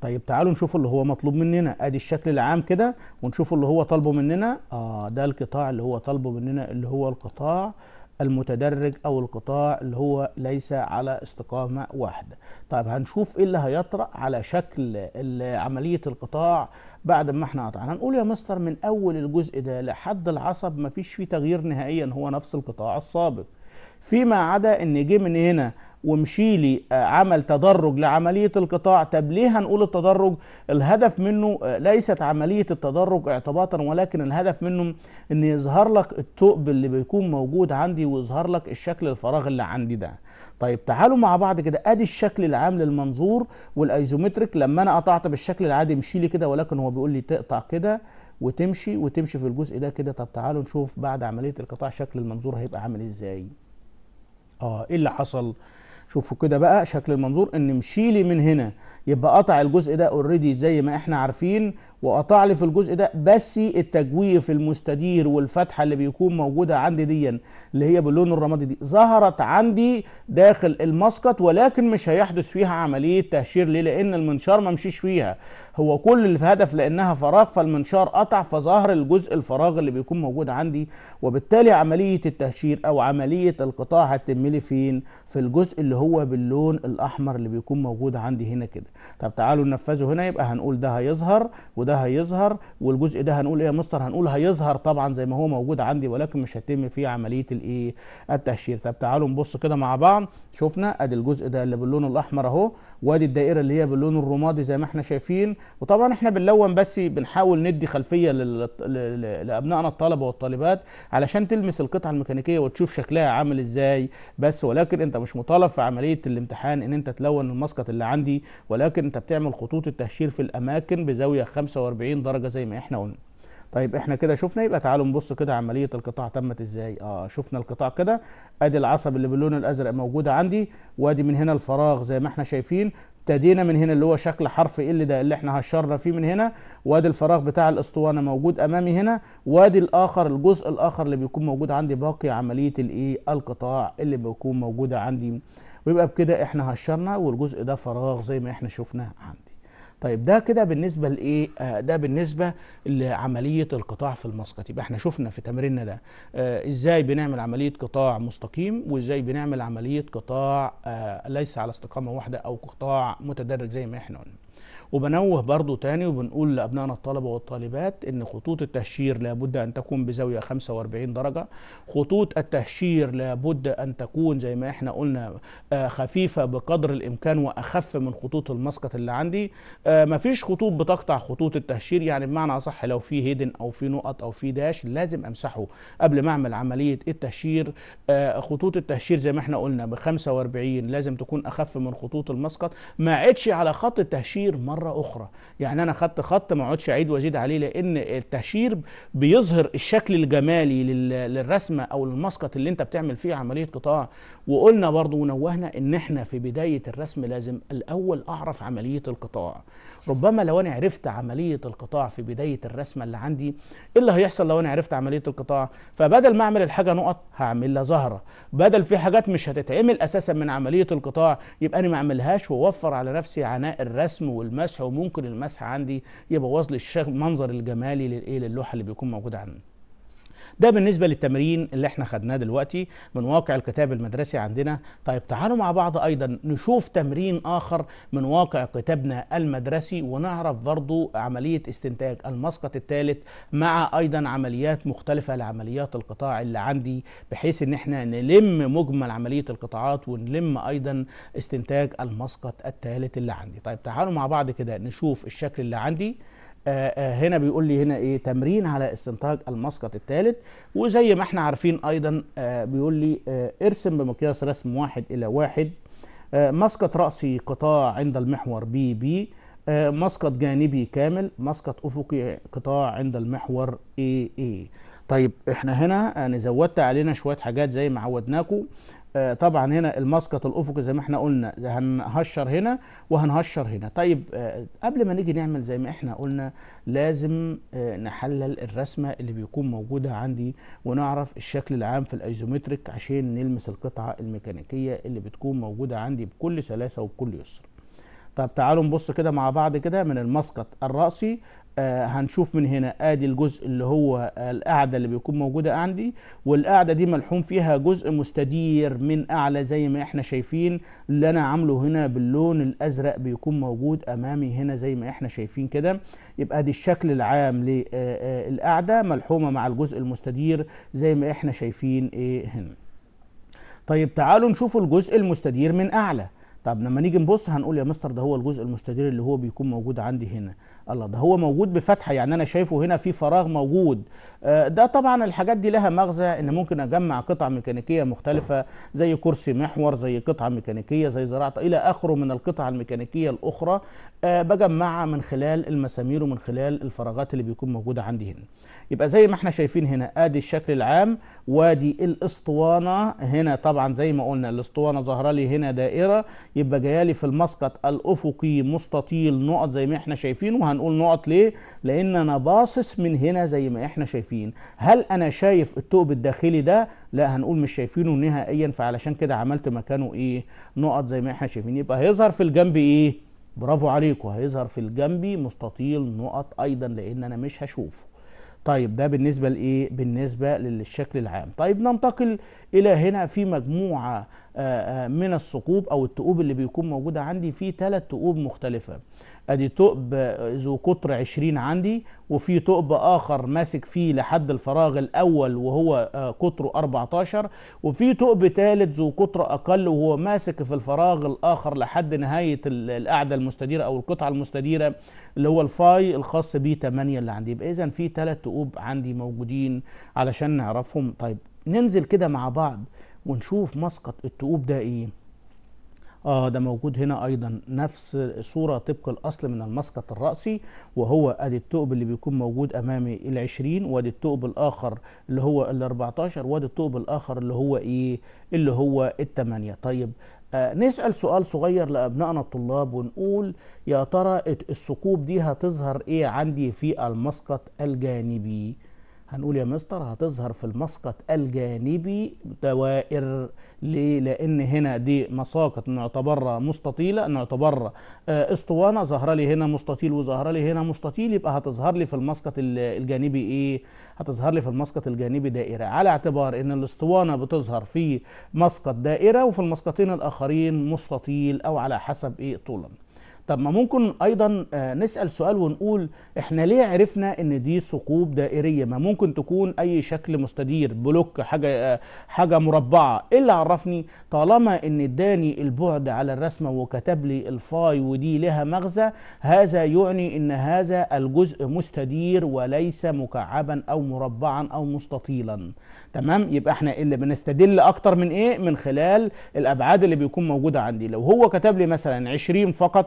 طيب تعالوا نشوف اللي هو مطلوب مننا ادي الشكل العام كده ونشوف اللي هو طالبه مننا اه ده القطاع اللي هو طالبه مننا اللي هو القطاع المتدرج او القطاع اللي هو ليس على استقامه واحده طيب هنشوف ايه اللي هيطرا على شكل عمليه القطاع بعد ما احنا قطعنا هنقول يا مستر من اول الجزء ده لحد العصب مفيش فيه تغيير نهائيا هو نفس القطاع السابق فيما عدا ان جه من هنا ومشيلي آه، عمل تدرج لعمليه القطاع طب ليه هنقول التدرج الهدف منه آه، ليست عمليه التدرج اعتباطا ولكن الهدف منه ان يظهر لك الثقب اللي بيكون موجود عندي ويظهر لك الشكل الفراغ اللي عندي ده طيب تعالوا مع بعض كده ادي الشكل العام للمنظور والايزومتريك لما انا قطعت بالشكل العادي مشي لي كده ولكن هو بيقول لي تقطع كده وتمشي وتمشي في الجزء ده كده طب تعالوا نشوف بعد عمليه القطاع شكل المنظور هيبقى عامل ازاي اه ايه اللي حصل شوفوا كده بقى شكل المنظور ان مشيلي من هنا يبقى قطع الجزء ده اوريدي زي ما احنا عارفين وقطع لي في الجزء ده بس التجويف المستدير والفتحه اللي بيكون موجوده عندي دي اللي هي باللون الرمادي دي ظهرت عندي داخل المسقط ولكن مش هيحدث فيها عمليه تهشير ليه لان المنشار ما مشيش فيها هو كل الهدف لانها فراغ فالمنشار قطع فظهر الجزء الفراغ اللي بيكون موجود عندي وبالتالي عملية التهشير أو عملية القطاع هتتملي فين في الجزء اللي هو باللون الأحمر اللي بيكون موجود عندي هنا كده طب تعالوا ننفذه هنا يبقى هنقول ده هيظهر وده هيظهر والجزء ده هنقول إيه يا مستر هنقول هيظهر طبعا زي ما هو موجود عندي ولكن مش هيتم فيه عملية الإيه التهشير طب تعالوا نبص كده مع بعض شفنا أدي الجزء ده اللي باللون الأحمر أهو وادي الدائرة اللي هي باللون الرمادي زي ما احنا شايفين وطبعا احنا بنلون بس بنحاول ندي خلفية لأبنائنا الطلبة والطالبات علشان تلمس القطعه الميكانيكيه وتشوف شكلها عامل ازاي بس ولكن انت مش مطالب في عمليه الامتحان ان انت تلون المسقط اللي عندي ولكن انت بتعمل خطوط التهشير في الاماكن بزاويه 45 درجه زي ما احنا قلنا طيب احنا كده شفنا يبقى تعالوا نبص كده عمليه القطاع تمت ازاي اه شفنا القطاع كده ادي العصب اللي باللون الازرق موجوده عندي وادي من هنا الفراغ زي ما احنا شايفين ابتدينا من هنا اللي هو شكل حرف ال ده اللي احنا هشرنا فيه من هنا وادي الفراغ بتاع الاسطوانه موجود امامي هنا وادي الاخر الجزء الاخر اللي بيكون موجود عندي باقي عمليه الايه القطاع اللي بيكون موجوده عندي ويبقى بكده احنا هشرنا والجزء ده فراغ زي ما احنا شفنا عندي طيب ده كده بالنسبه لايه آه ده بالنسبه لعمليه القطاع في المسقط يبقى احنا شفنا في تمريننا ده آه ازاي بنعمل عمليه قطاع مستقيم وازاي بنعمل عمليه قطاع آه ليس على استقامه واحده او قطاع متدرج زي ما احنا قلنا وبنوه برضو تاني وبنقول لأبنائنا الطلبة والطالبات إن خطوط التهشير لابد أن تكون بزاوية 45 درجة خطوط التهشير لابد أن تكون زي ما احنا قلنا آه، خفيفة بقدر الإمكان وأخف من خطوط المسقط اللي عندي آه، مفيش خطوط بتقطع خطوط التهشير يعني بمعنى أصح لو في هيدن أو في نقط أو في داش لازم أمسحه قبل ما أعمل عملية التهشير آه، خطوط التهشير زي ما احنا قلنا ب 45 لازم تكون أخف من خطوط المسقط ما عدش على خط التهشير مرة مرة أخرى يعني أنا خدت خط ما اقعدش أعيد وأزيد عليه لأن التهشير بيظهر الشكل الجمالي للرسمة أو المسقط اللي أنت بتعمل فيه عملية قطاع وقلنا برضو ونوهنا إن إحنا في بداية الرسم لازم الأول أعرف عملية القطاع ربما لو انا عرفت عمليه القطاع في بدايه الرسمه اللي عندي ايه اللي هيحصل لو انا عرفت عمليه القطاع فبدل ما اعمل الحاجه نقط هعمل لها زهره بدل في حاجات مش هتتعمل اساسا من عمليه القطاع يبقى انا ما اعملهاش واوفر على نفسي عناء الرسم والمسح وممكن المسح عندي يبوظ لي المنظر الجمالي للايه للوحه اللي بيكون موجوده عندي ده بالنسبه للتمرين اللي احنا خدناه دلوقتي من واقع الكتاب المدرسي عندنا طيب تعالوا مع بعض ايضا نشوف تمرين اخر من واقع كتابنا المدرسي ونعرف برضو عمليه استنتاج المسقط الثالث مع ايضا عمليات مختلفه لعمليات القطاع اللي عندي بحيث ان احنا نلم مجمل عمليه القطاعات ونلم ايضا استنتاج المسقط الثالث اللي عندي طيب تعالوا مع بعض كده نشوف الشكل اللي عندي آه، آه، هنا بيقول لي هنا ايه تمرين على استنتاج المسقط الثالث وزي ما احنا عارفين ايضا آه، بيقول لي ارسم بمقياس رسم واحد الى واحد مسقط رأسي قطاع عند المحور بي بي مسقط جانبي كامل مسقط افقي قطاع عند المحور اي اي طيب احنا هنا يعني زودت علينا شويه حاجات زي ما عودناكم آه، طبعا هنا المسقط الافقي زي ما احنا قلنا هنهشر هنا وهنهشر هنا طيب آه، قبل ما نيجي نعمل زي ما احنا قلنا لازم آه، نحلل الرسمه اللي بيكون موجوده عندي ونعرف الشكل العام في الايزومتريك عشان نلمس القطعه الميكانيكيه اللي بتكون موجوده عندي بكل سلاسه وبكل يسر طب تعالوا نبص كده مع بعض كده من المسقط الرأسي آه، هنشوف من هنا ادي الجزء اللي هو آه، القاعده اللي بيكون موجوده عندي والقاعده دي ملحوم فيها جزء مستدير من اعلى زي ما احنا شايفين اللي انا عامله هنا باللون الازرق بيكون موجود امامي هنا زي ما احنا شايفين كده يبقى ادي الشكل العام للقاعده آه، ملحومه مع الجزء المستدير زي ما احنا شايفين ايه هنا طيب تعالوا نشوف الجزء المستدير من اعلى طب لما نيجي نبص هنقول يا مستر ده هو الجزء المستدير اللي هو بيكون موجود عندي هنا الله ده هو موجود بفتحه يعني انا شايفه هنا في فراغ موجود آه، ده طبعا الحاجات دي لها مغزى ان ممكن اجمع قطع ميكانيكيه مختلفه زي كرسي محور زي قطعه ميكانيكيه زي زراعه الى اخره من القطع الميكانيكيه الاخرى آه، بجمعها من خلال المسامير ومن خلال الفراغات اللي بيكون موجوده عندي هنا يبقى زي ما احنا شايفين هنا ادي الشكل العام وادي الاسطوانه هنا طبعا زي ما قلنا الاسطوانه ظاهره لي هنا دائره يبقى جايه لي في المسقط الافقي مستطيل نقط زي ما احنا شايفين وهنقول نقط ليه لان انا باصص من هنا زي ما احنا شايفين شايفين هل انا شايف الثقب الداخلي ده لا هنقول مش شايفينه نهائيا فعلشان كده عملت مكانه ايه نقط زي ما احنا شايفين يبقى هيظهر في الجنب ايه برافو عليكم هيظهر في الجنب مستطيل نقط ايضا لان انا مش هشوفه طيب ده بالنسبة لإيه؟ بالنسبة للشكل العام. طيب ننتقل إلى هنا في مجموعة آه، آه، من الثقوب أو الثقوب اللي بيكون موجودة عندي في ثلاث ثقوب مختلفة. ادي ثقب ذو قطر 20 عندي وفي ثقب اخر ماسك فيه لحد الفراغ الاول وهو آه، قطره 14 وفي ثقب ثالث ذو قطر اقل وهو ماسك في الفراغ الاخر لحد نهايه القاعده المستديره او القطعه المستديره اللي هو الفاي الخاص ب 8 اللي عندي يبقى اذا في ثلاث ثقوب عندي موجودين علشان نعرفهم طيب ننزل كده مع بعض ونشوف مسقط الثقوب ده ايه اه ده موجود هنا ايضا نفس صوره طبق الاصل من المسقط الراسي وهو ادي الثقب اللي بيكون موجود امامي ال 20 وادي الثقب الاخر اللي هو ال 14 وادي الثقب الاخر اللي هو ايه اللي هو الثمانيه طيب آه نسال سؤال صغير لابنائنا الطلاب ونقول يا ترى الثقوب دي هتظهر ايه عندي في المسقط الجانبي هنقول يا مستر هتظهر في المسقط الجانبي دوائر ليه؟ لان هنا دي مساقط نعتبرها مستطيله نعتبرها آه، اسطوانه ظاهره لي هنا مستطيل وظاهره لي هنا مستطيل يبقى هتظهر لي في المسقط الجانبي ايه؟ هتظهر لي في المسقط الجانبي دائره على اعتبار ان الاسطوانه بتظهر في مسقط دائره وفي المسقطين الاخرين مستطيل او على حسب ايه طولا. طب ما ممكن ايضا آه، نسال سؤال ونقول احنا ليه عرفنا ان دي ثقوب دائريه ما ممكن تكون اي شكل مستدير بلوك حاجه آه، حاجه مربعه ايه اللي عرفني طالما ان اداني البعد على الرسمه وكتب لي الفاي ودي لها مغزى هذا يعني ان هذا الجزء مستدير وليس مكعبا او مربعا او مستطيلا تمام يبقى احنا اللي بنستدل اكتر من ايه من خلال الابعاد اللي بيكون موجوده عندي لو هو كتب لي مثلا 20 فقط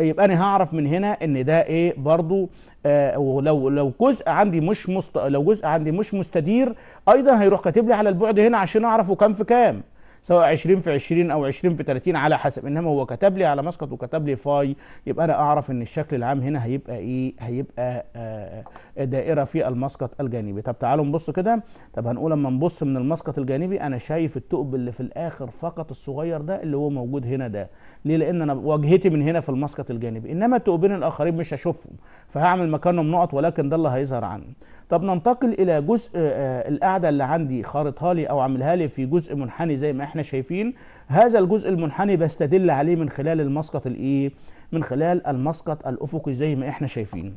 يبقى انا هعرف من هنا ان ده ايه برضو آه ولو لو جزء عندي مش مست... لو جزء عندي مش مستدير ايضا هيروح كاتب لي على البعد هنا عشان اعرفه كام في كام سواء 20 في 20 او 20 في 30 على حسب انما هو كتب لي على مسقط وكتب لي فاي يبقى انا اعرف ان الشكل العام هنا هيبقى ايه هيبقى آه، آه، دائره في المسقط الجانبي طب تعالوا نبص كده طب هنقول اما نبص من المسقط الجانبي انا شايف الثقب اللي في الاخر فقط الصغير ده اللي هو موجود هنا ده ليه لان انا واجهتي من هنا في المسقط الجانبي انما الثقبين الاخرين مش هشوفهم فهعمل مكانهم نقط ولكن ده اللي هيظهر عني طب ننتقل الى جزء آه، آه، القاعده اللي عندي خارطها لي او عاملها لي في جزء منحني زي ما احنا شايفين هذا الجزء المنحني بستدل عليه من خلال المسقط الايه من خلال المسقط الافقي زي ما احنا شايفين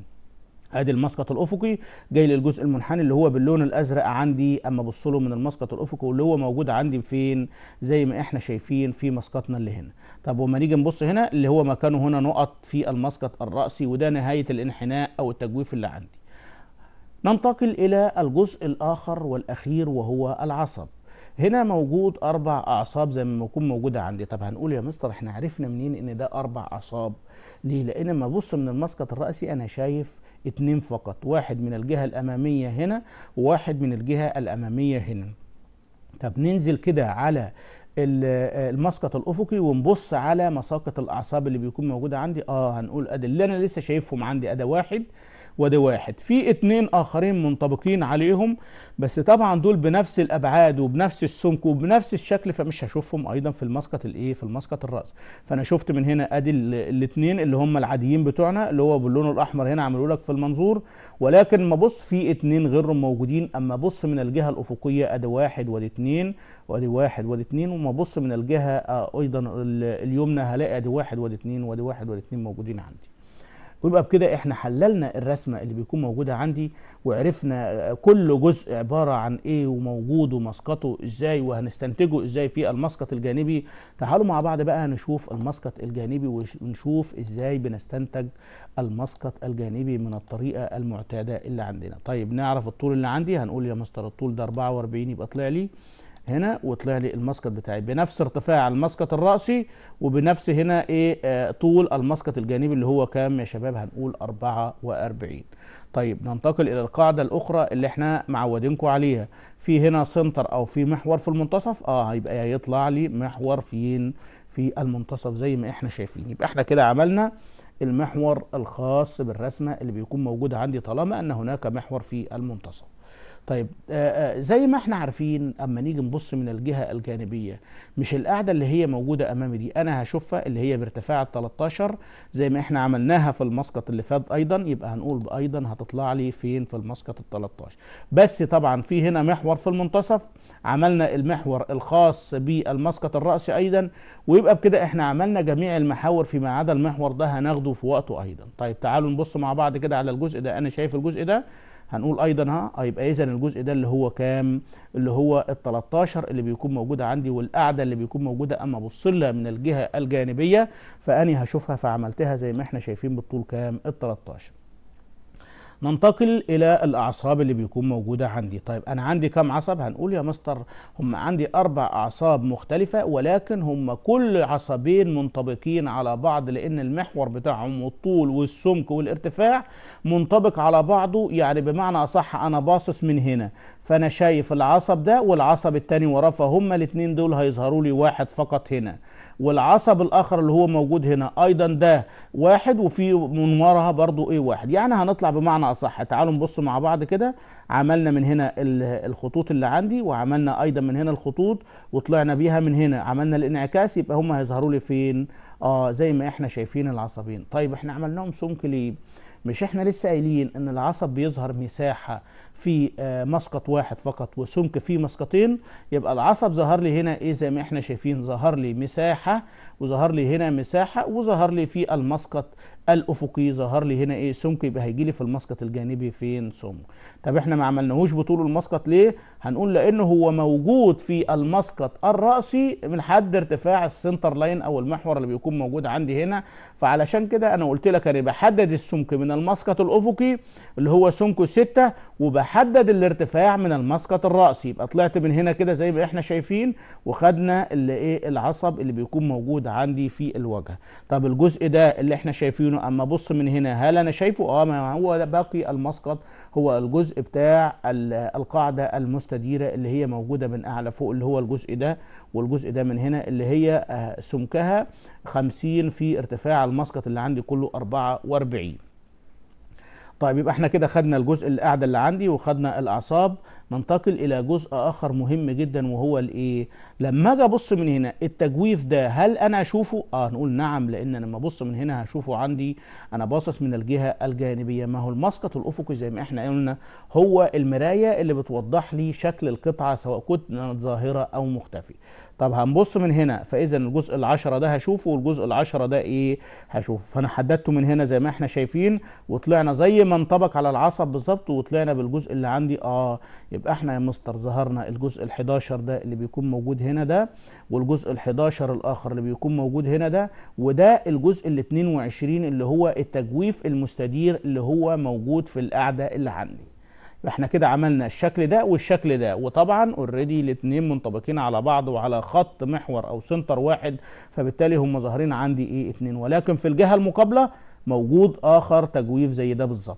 ادي المسقط الافقي جاي للجزء المنحني اللي هو باللون الازرق عندي اما ابص له من المسقط الافقي واللي هو موجود عندي فين زي ما احنا شايفين في مسقطنا اللي هنا طب وما نيجي نبص هنا اللي هو مكانه هنا نقط في المسقط الراسي وده نهايه الانحناء او التجويف اللي عندي ننتقل إلى الجزء الآخر والأخير وهو العصب هنا موجود أربع أعصاب زي ما يكون موجودة عندي طب هنقول يا مستر احنا عرفنا منين إن ده أربع أعصاب ليه؟ لأن ما أبص من المسقط الرأسي أنا شايف اتنين فقط واحد من الجهة الأمامية هنا وواحد من الجهة الأمامية هنا طب ننزل كده على المسقط الافقي ونبص على مساقط الاعصاب اللي بيكون موجوده عندي اه هنقول ادي اللي انا لسه شايفهم عندي ادي واحد وده واحد في اتنين اخرين منطبقين عليهم بس طبعا دول بنفس الابعاد وبنفس السمك وبنفس الشكل فمش هشوفهم ايضا في المسقط الايه في المسقط الراس فانا شفت من هنا ادي الاتنين اللي هم العاديين بتوعنا اللي هو باللون الاحمر هنا عملوا لك في المنظور ولكن ما بص في اتنين غير موجودين اما بص من الجهه الافقيه ادي واحد وادي اتنين وادي واحد وادي اتنين وما بص من الجهه ايضا اليمنى هلاقي ادي واحد وادي اتنين وادي واحد وادي اتنين موجودين عندي ويبقى بكده احنا حللنا الرسمه اللي بيكون موجوده عندي وعرفنا كل جزء عباره عن ايه وموجود ومسقطه ازاي وهنستنتجه ازاي في المسقط الجانبي تعالوا مع بعض بقى نشوف المسقط الجانبي ونشوف ازاي بنستنتج المسقط الجانبي من الطريقه المعتاده اللي عندنا طيب نعرف الطول اللي عندي هنقول يا مستر الطول ده 44 يبقى طلع لي هنا وطلع لي المسقط بتاعي بنفس ارتفاع المسقط الرأسي وبنفس هنا ايه آه طول المسقط الجانبي اللي هو كام يا شباب هنقول 44 طيب ننتقل الى القاعدة الاخرى اللي احنا معودينكم عليها في هنا سنتر او في محور في المنتصف اه هيبقى هيطلع لي محور فين في المنتصف زي ما احنا شايفين يبقى احنا كده عملنا المحور الخاص بالرسمة اللي بيكون موجود عندي طالما ان هناك محور في المنتصف طيب آه، آه، زي ما احنا عارفين اما نيجي نبص من الجهه الجانبيه مش القاعده اللي هي موجوده امامي دي انا هشوفها اللي هي بارتفاع ال 13 زي ما احنا عملناها في المسقط اللي فات ايضا يبقى هنقول بايضا هتطلع لي فين في المسقط ال 13 بس طبعا في هنا محور في المنتصف عملنا المحور الخاص بالمسقط الراسي ايضا ويبقى بكده احنا عملنا جميع المحاور فيما عدا المحور ده هناخده في وقته ايضا طيب تعالوا نبص مع بعض كده على الجزء ده انا شايف الجزء ده هنقول ايضا ها هيبقى اذا الجزء ده اللي هو كام اللي هو ال 13 اللي بيكون موجوده عندي والقاعده اللي بيكون موجوده اما ابص لها من الجهه الجانبيه فاني هشوفها فعملتها زي ما احنا شايفين بالطول كام ال 13 ننتقل الى الاعصاب اللي بيكون موجوده عندي طيب انا عندي كام عصب هنقول يا مستر هم عندي اربع اعصاب مختلفه ولكن هم كل عصبين منطبقين على بعض لان المحور بتاعهم والطول والسمك والارتفاع منطبق على بعضه يعني بمعنى اصح انا باصص من هنا فانا شايف العصب ده والعصب التاني وراه فهم الاتنين دول هيظهروا لي واحد فقط هنا والعصب الاخر اللي هو موجود هنا ايضا ده واحد وفي من وراها برضو ايه واحد يعني هنطلع بمعنى اصح تعالوا نبص مع بعض كده عملنا من هنا الخطوط اللي عندي وعملنا ايضا من هنا الخطوط وطلعنا بيها من هنا عملنا الانعكاس يبقى هم هيظهروا لي فين اه زي ما احنا شايفين العصبين طيب احنا عملناهم سمك ليه مش احنا لسه قايلين ان العصب بيظهر مساحه في آه، مسقط واحد فقط وسمك في مسقطين يبقى العصب ظهر لي هنا ايه زي ما احنا شايفين ظهر لي مساحه وظهر لي هنا مساحه وظهر لي في المسقط الافقي ظهر لي هنا ايه سمك يبقى هيجي لي في المسقط الجانبي فين سمك طب احنا ما عملناهوش بطول المسقط ليه هنقول لانه هو موجود في المسقط الراسي من حد ارتفاع السنتر لاين او المحور اللي بيكون موجود عندي هنا فعلشان كده انا قلت لك انا بحدد السمك من المسقط الافقي اللي هو سمكه 6 وب بحدد الارتفاع من المسقط الرأسي يبقى طلعت من هنا كده زي ما احنا شايفين وخدنا اللي ايه العصب اللي بيكون موجود عندي في الوجه طب الجزء ده اللي احنا شايفينه اما ابص من هنا هل انا شايفه اه هو باقي المسقط هو الجزء بتاع القاعدة المستديرة اللي هي موجودة من اعلى فوق اللي هو الجزء ده والجزء ده من هنا اللي هي آه، سمكها 50 في ارتفاع المسقط اللي عندي كله 44 طيب يبقى احنا كده خدنا الجزء القاعده اللي عندي وخدنا الاعصاب ننتقل الى جزء اخر مهم جدا وهو الايه لما اجي ابص من هنا التجويف ده هل انا اشوفه اه نقول نعم لان لما ابص من هنا هشوفه عندي انا باصص من الجهه الجانبيه ما هو المسقط الافقي زي ما احنا قلنا هو المرايه اللي بتوضح لي شكل القطعه سواء كنت ظاهره او مختفي طب هنبص من هنا فاذا الجزء العشرة ده هشوفه والجزء العشرة ده ايه هشوفه فانا حددته من هنا زي ما احنا شايفين وطلعنا زي ما انطبق على العصب بالظبط وطلعنا بالجزء اللي عندي اه يبقى احنا يا مستر ظهرنا الجزء ال11 ده اللي بيكون موجود هنا ده والجزء ال11 الاخر اللي بيكون موجود هنا ده وده الجزء ال22 اللي هو التجويف المستدير اللي هو موجود في القاعده اللي عندي احنا كده عملنا الشكل ده والشكل ده وطبعا اوريدي الاثنين منطبقين على بعض وعلى خط محور او سنتر واحد فبالتالي هم ظاهرين عندي ايه اتنين ولكن في الجهه المقابله موجود اخر تجويف زي ده بالظبط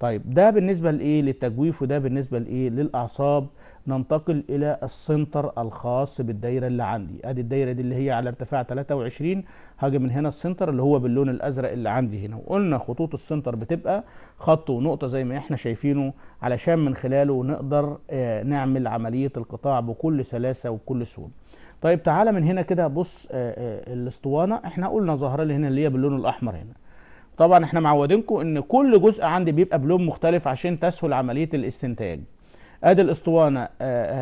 طيب ده بالنسبه لايه للتجويف وده بالنسبه لايه للاعصاب ننتقل الى السنتر الخاص بالدايره اللي عندي ادي الدايره دي اللي هي على ارتفاع 23 هاجي من هنا السنتر اللي هو باللون الازرق اللي عندي هنا وقلنا خطوط السنتر بتبقى خط ونقطه زي ما احنا شايفينه علشان من خلاله نقدر آه، نعمل عمليه القطاع بكل سلاسه وبكل سهوله طيب تعالى من هنا كده بص آه، آه، الاسطوانه احنا قلنا ظاهره اللي هنا اللي هي باللون الاحمر هنا طبعا احنا معودينكم ان كل جزء عندي بيبقى بلون مختلف عشان تسهل عمليه الاستنتاج ادي الاسطوانه آه،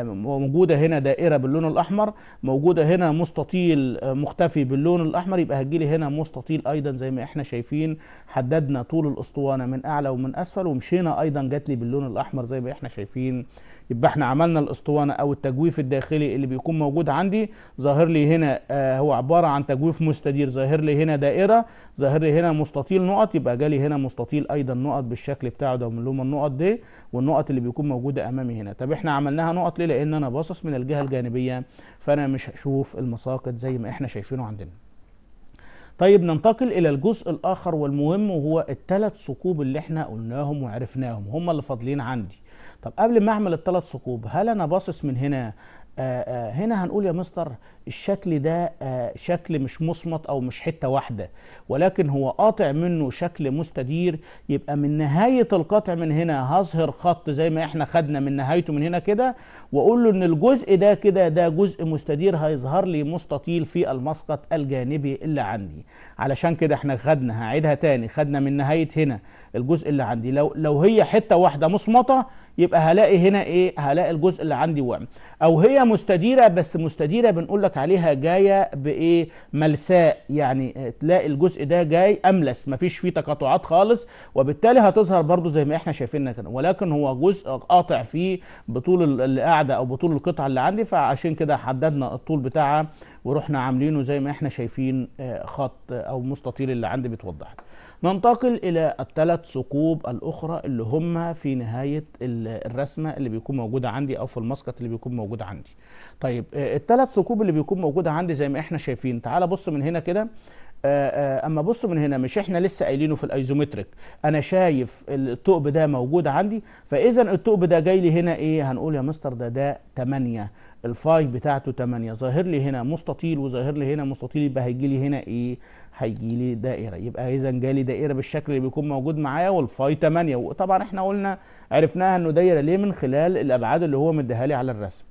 آه، موجوده هنا دائره باللون الاحمر موجوده هنا مستطيل آه، مختفي باللون الاحمر يبقى هتجيلي هنا مستطيل ايضا زي ما احنا شايفين حددنا طول الاسطوانه من اعلى ومن اسفل ومشينا ايضا جات لي باللون الاحمر زي ما احنا شايفين يبقى احنا عملنا الاسطوانه او التجويف الداخلي اللي بيكون موجود عندي ظاهر لي هنا آه هو عباره عن تجويف مستدير ظاهر لي هنا دائره ظاهر لي هنا مستطيل نقط يبقى جالي هنا مستطيل ايضا نقط بالشكل بتاعه ده ومن النقط دي والنقط اللي بيكون موجوده امامي هنا طب احنا عملناها نقط ليه لان انا باصص من الجهه الجانبيه فانا مش هشوف المساقط زي ما احنا شايفينه عندنا طيب ننتقل الى الجزء الاخر والمهم وهو الثلاث ثقوب اللي احنا قلناهم وعرفناهم هم اللي فاضلين عندي طب قبل ما اعمل الثلاث ثقوب هل انا باصص من هنا آه، آه، هنا هنقول يا مستر الشكل ده آه، شكل مش مصمت او مش حته واحده ولكن هو قاطع منه شكل مستدير يبقى من نهايه القطع من هنا هظهر خط زي ما احنا خدنا من نهايته من هنا كده واقول له ان الجزء ده كده ده جزء مستدير هيظهر لي مستطيل في المسقط الجانبي اللي عندي علشان كده احنا خدنا هعيدها تاني خدنا من نهايه هنا الجزء اللي عندي لو لو هي حته واحده مصمته يبقى هلاقي هنا ايه هلاقي الجزء اللي عندي وهم او هي مستديره بس مستديره بنقول لك عليها جايه بايه ملساء يعني تلاقي الجزء ده جاي املس مفيش فيه تقاطعات خالص وبالتالي هتظهر برده زي ما احنا شايفينها كده ولكن هو جزء قاطع فيه بطول القاعده او بطول القطعه اللي عندي فعشان كده حددنا الطول بتاعها ورحنا عاملينه زي ما احنا شايفين آه، خط او مستطيل اللي عندي بيتوضح ننتقل الى الثلاث ثقوب الاخرى اللي هم في نهايه الرسمه اللي بيكون موجوده عندي او في المسقط اللي بيكون موجود عندي طيب آه، الثلاث ثقوب اللي بيكون موجوده عندي زي ما احنا شايفين تعال بص من هنا كده آه، آه، اما بص من هنا مش احنا لسه قايلينه في الايزومتريك انا شايف الثقب ده موجود عندي فاذا الثقب ده جاي لي هنا ايه هنقول يا مستر ده ده 8 الفاي بتاعته 8 ظاهر لي هنا مستطيل وظاهر لي هنا مستطيل يبقى هيجي لي هنا ايه هيجي لي دائره يبقى اذا جالي دائره بالشكل اللي بيكون موجود معايا والفاي 8 وطبعا احنا قلنا عرفناها انه دايره ليه من خلال الابعاد اللي هو مديها لي على الرسم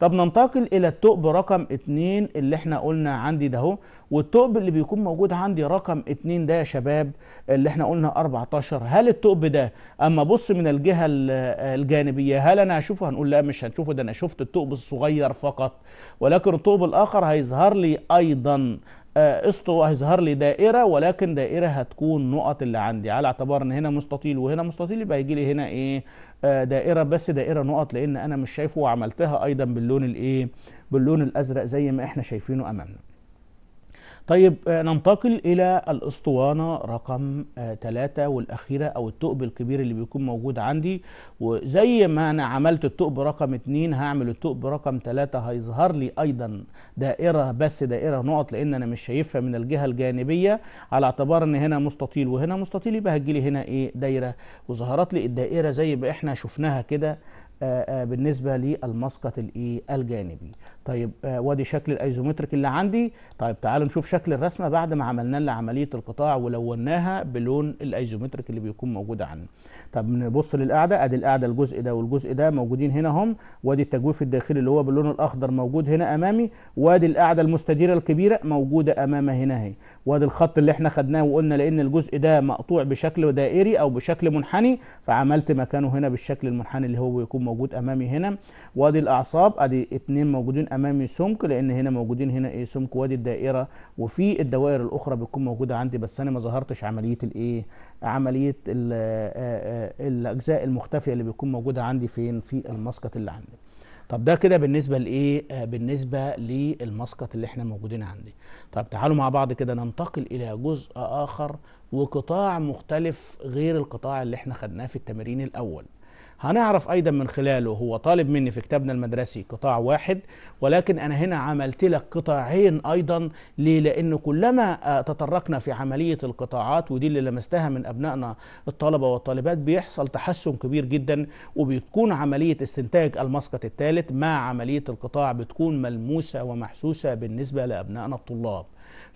طب ننتقل الى الثقب رقم 2 اللي احنا قلنا عندي ده اهو والثقب اللي بيكون موجود عندي رقم 2 ده يا شباب اللي احنا قلنا 14 هل الثقب ده اما ابص من الجهه الجانبيه هل انا هشوفه هنقول لا مش هنشوفه ده انا شفت الثقب الصغير فقط ولكن الثقب الاخر هيظهر لي ايضا آه، اسطو هيظهر لي دائره ولكن دائره هتكون نقط اللي عندي على اعتبار ان هنا مستطيل وهنا مستطيل يبقى يجي لي هنا ايه آه، دائره بس دائره نقط لان انا مش شايفه وعملتها ايضا باللون الايه باللون الازرق زي ما احنا شايفينه امامنا طيب آه، ننتقل الى الاسطوانه رقم ثلاثة آه، والاخيره او الثقب الكبير اللي بيكون موجود عندي وزي ما انا عملت الثقب رقم اتنين هعمل الثقب رقم ثلاثة هيظهر لي ايضا دائره بس دائره نقط لان انا مش شايفها من الجهه الجانبيه على اعتبار ان هنا مستطيل وهنا مستطيل يبقى هتجيلي هنا ايه دايره وظهرت لي الدائره زي ما احنا شفناها كده آه، بالنسبه للمسقط الايه الجانبي طيب آه، وادي شكل الايزومتريك اللي عندي طيب تعالوا نشوف شكل الرسمه بعد ما عملنا لها عمليه القطاع ولوناها بلون الايزومتريك اللي بيكون موجود عندنا طب نبص للقاعده ادي القاعده الجزء ده والجزء ده موجودين هنا هم وادي التجويف الداخلي اللي هو باللون الاخضر موجود هنا امامي وادي القاعده المستديره الكبيره موجوده امام هنا اهي وادي الخط اللي احنا خدناه وقلنا لان الجزء ده مقطوع بشكل دائري او بشكل منحني فعملت مكانه هنا بالشكل المنحني اللي هو بيكون موجود امامي هنا وادي الاعصاب ادي اثنين موجودين امامي سمك لان هنا موجودين هنا ايه سمك وادي الدائره وفي الدوائر الاخرى بتكون موجوده عندي بس انا ما ظهرتش عمليه الايه عمليه ال آه، آه، الاجزاء المختفيه اللي بيكون موجوده عندي فين في المسقط اللي عندي طب ده كده بالنسبة لإيه؟ آه، بالنسبة للمسقط اللي إحنا موجودين عندي. طب تعالوا مع بعض كده ننتقل إلى جزء آخر وقطاع مختلف غير القطاع اللي إحنا خدناه في التمرين الأول. هنعرف أيضا من خلاله هو طالب مني في كتابنا المدرسي قطاع واحد ولكن أنا هنا عملت لك قطاعين أيضا ليه؟ لأن كلما آه، تطرقنا في عملية القطاعات ودي اللي لمستها من أبنائنا الطلبة والطالبات بيحصل تحسن كبير جدا وبتكون عملية استنتاج المسقط الثالث مع عملية القطاع بتكون ملموسة ومحسوسة بالنسبة لأبنائنا الطلاب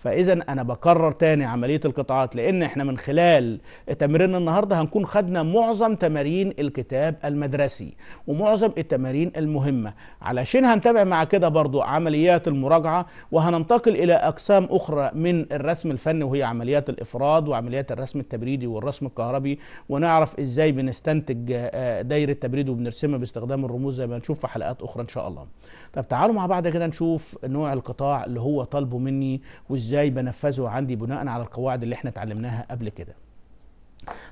فاذا انا بكرر تاني عمليه القطاعات لان احنا من خلال تمرين النهارده هنكون خدنا معظم تمارين الكتاب المدرسي ومعظم التمارين المهمه علشان هنتابع مع كده برضو عمليات المراجعه وهننتقل الى اقسام اخرى من الرسم الفني وهي عمليات الافراد وعمليات الرسم التبريدي والرسم الكهربي ونعرف ازاي بنستنتج آه، دايره تبريد وبنرسمها باستخدام الرموز زي ما هنشوف في حلقات اخرى ان شاء الله. طب تعالوا مع بعض كده نشوف نوع القطاع اللي هو طالبه مني وازاي ازاي بنفذه عندي بناء على القواعد اللي احنا اتعلمناها قبل كده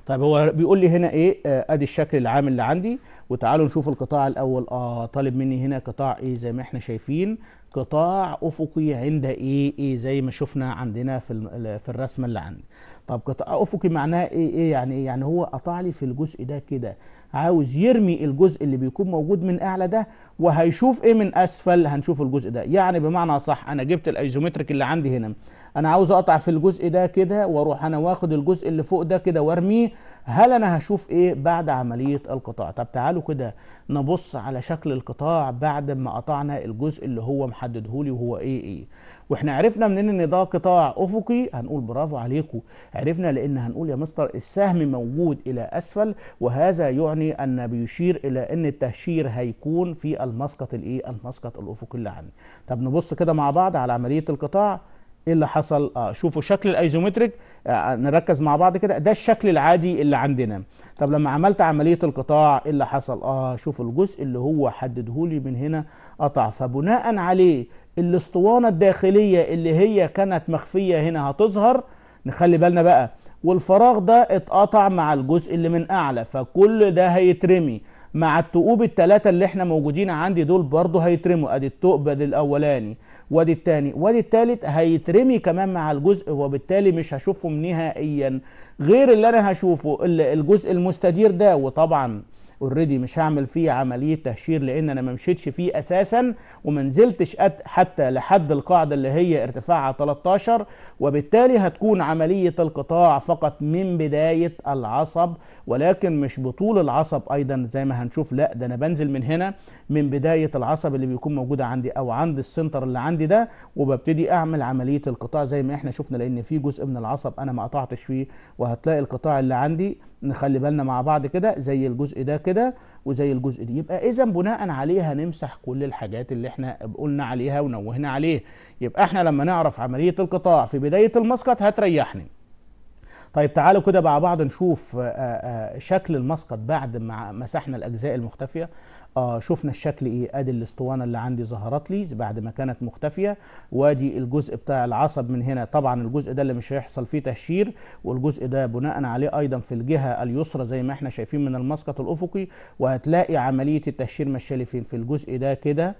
طيب هو بيقول لي هنا ايه آه، ادي الشكل العام اللي عندي وتعالوا نشوف القطاع الاول اه طالب مني هنا قطاع ايه زي ما احنا شايفين قطاع افقي عند ايه ايه زي ما شفنا عندنا في في الرسمه اللي عندي طب قطاع افقي معناه ايه ايه يعني ايه يعني هو قطع لي في الجزء ده كده عاوز يرمي الجزء اللي بيكون موجود من اعلى ده وهيشوف ايه من اسفل هنشوف الجزء ده يعني بمعنى صح انا جبت الايزومتريك اللي عندي هنا انا عاوز اقطع في الجزء ده كده واروح انا واخد الجزء اللي فوق ده كده وارميه هل انا هشوف ايه بعد عمليه القطاع طب تعالوا كده نبص على شكل القطاع بعد ما قطعنا الجزء اللي هو محددهولي وهو ايه ايه واحنا عرفنا منين ان ده قطاع افقي هنقول برافو عليكم عرفنا لان هنقول يا مستر السهم موجود الى اسفل وهذا يعني ان بيشير الى ان التهشير هيكون في المسقط الايه المسقط الافقي اللي عندي طب نبص كده مع بعض على عمليه القطاع ايه اللي حصل اه شوفوا شكل الايزومتريك آه, آه، نركز مع بعض كده ده الشكل العادي اللي عندنا طب لما عملت عمليه القطاع ايه اللي حصل اه شوفوا الجزء اللي هو حددهولي من هنا قطع فبناء عليه الاسطوانه الداخليه اللي هي كانت مخفيه هنا هتظهر نخلي بالنا بقى والفراغ ده اتقطع مع الجزء اللي من اعلى فكل ده هيترمي مع التقوب الثلاثه اللي احنا موجودين عندي دول برضو هيترموا ادي التقبة الاولاني وادي الثاني وادي الثالث هيترمي كمان مع الجزء وبالتالي مش هشوفهم نهائيا غير اللي انا هشوفه الجزء المستدير ده وطبعا اوريدي مش هعمل فيه عمليه تهشير لان انا ما مشيتش فيه اساسا وما نزلتش حتى لحد القاعده اللي هي ارتفاعها 13 وبالتالي هتكون عمليه القطاع فقط من بدايه العصب ولكن مش بطول العصب ايضا زي ما هنشوف لا ده انا بنزل من هنا من بدايه العصب اللي بيكون موجود عندي او عند السنتر اللي عندي ده وببتدي اعمل عمليه القطاع زي ما احنا شفنا لان في جزء من العصب انا ما قطعتش فيه وهتلاقي القطاع اللي عندي نخلي بالنا مع بعض كده زي الجزء ده كده وزي الجزء دي يبقى اذا بناء عليه هنمسح كل الحاجات اللي احنا قلنا عليها ونوهنا عليه يبقى احنا لما نعرف عمليه القطاع في بدايه المسقط هتريحني طيب تعالوا كده مع بعض نشوف شكل المسقط بعد ما مسحنا الاجزاء المختفيه اه شفنا الشكل ايه ادي الاسطوانه اللي عندي ظهرت لي بعد ما كانت مختفيه وادي الجزء بتاع العصب من هنا طبعا الجزء ده اللي مش هيحصل فيه تهشير والجزء ده بناء عليه ايضا في الجهه اليسرى زي ما احنا شايفين من المسقط الافقي وهتلاقي عمليه التهشير ماشيه فين في الجزء ده كده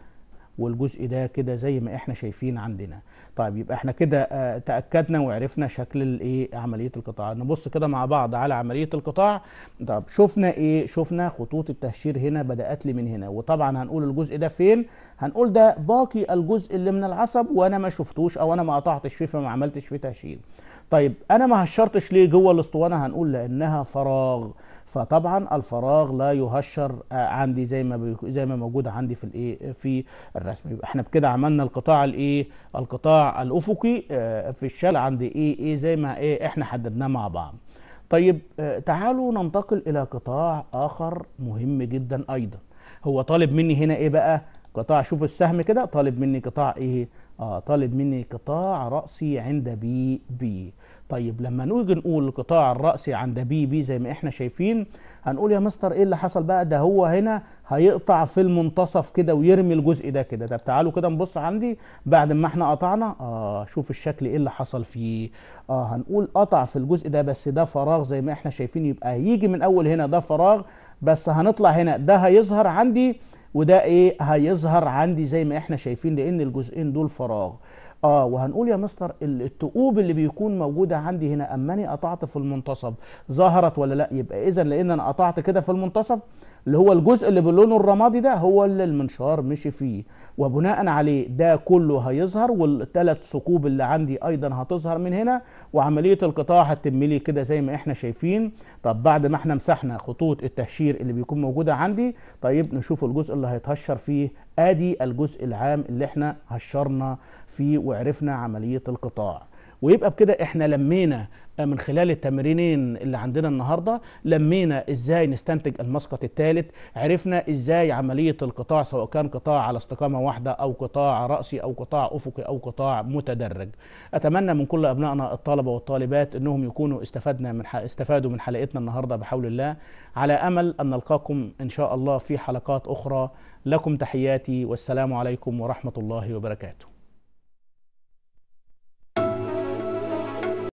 والجزء ده كده زي ما احنا شايفين عندنا طيب يبقى احنا كده آه، تاكدنا وعرفنا شكل الايه عمليه القطاع نبص كده مع بعض على عمليه القطاع طب شفنا ايه شفنا خطوط التهشير هنا بدات لي من هنا وطبعا هنقول الجزء ده فين هنقول ده باقي الجزء اللي من العصب وانا ما شفتوش او انا ما قطعتش فيه فما عملتش فيه تهشير طيب انا ما هشرتش ليه جوه الاسطوانه هنقول لانها فراغ فطبعا الفراغ لا يهشر آه، عندي زي ما زي ما موجود عندي في الايه في الرسم يبقى احنا بكده عملنا القطاع الايه القطاع الافقي آه، في الشكل عند ايه ايه زي ما ايه احنا حددناه مع بعض طيب آه، تعالوا ننتقل الى قطاع اخر مهم جدا ايضا هو طالب مني هنا ايه بقى قطاع شوف السهم كده طالب مني قطاع ايه اه طالب مني قطاع رأسي عند بي بي طيب لما نيجي نقول القطاع الرأسي عند بي بي زي ما احنا شايفين هنقول يا مستر ايه اللي حصل بقى ده هو هنا هيقطع في المنتصف كده ويرمي الجزء ده كده طب تعالوا كده نبص عندي بعد ما احنا قطعنا اه شوف الشكل ايه اللي حصل فيه اه هنقول قطع في الجزء ده بس ده فراغ زي ما احنا شايفين يبقى هيجي من اول هنا ده فراغ بس هنطلع هنا ده هيظهر عندي وده ايه هيظهر عندي زي ما احنا شايفين لان الجزئين دول فراغ اه وهنقول يا مستر الثقوب اللي بيكون موجوده عندي هنا اماني قطعت في المنتصف ظهرت ولا لا يبقى اذا لان انا قطعت كده في المنتصف اللي هو الجزء اللي باللون الرمادي ده هو اللي المنشار مشي فيه وبناء عليه ده كله هيظهر والثلاث ثقوب اللي عندي ايضا هتظهر من هنا وعمليه القطاع هتتم لي كده زي ما احنا شايفين طب بعد ما احنا مسحنا خطوط التهشير اللي بيكون موجوده عندي طيب نشوف الجزء اللي هيتهشر فيه ادي الجزء العام اللي احنا هشرنا فيه وعرفنا عمليه القطاع ويبقى بكده احنا لمينا آه، من خلال التمرينين اللي عندنا النهارده لمينا ازاي نستنتج المسقط الثالث عرفنا ازاي عمليه القطاع سواء كان قطاع على استقامه واحده او قطاع راسي او قطاع افقي او قطاع متدرج اتمنى من كل ابنائنا الطلبه والطالبات انهم يكونوا استفدنا من استفادوا من حلقتنا النهارده بحول الله على امل ان نلقاكم ان شاء الله في حلقات اخرى لكم تحياتي والسلام عليكم ورحمه الله وبركاته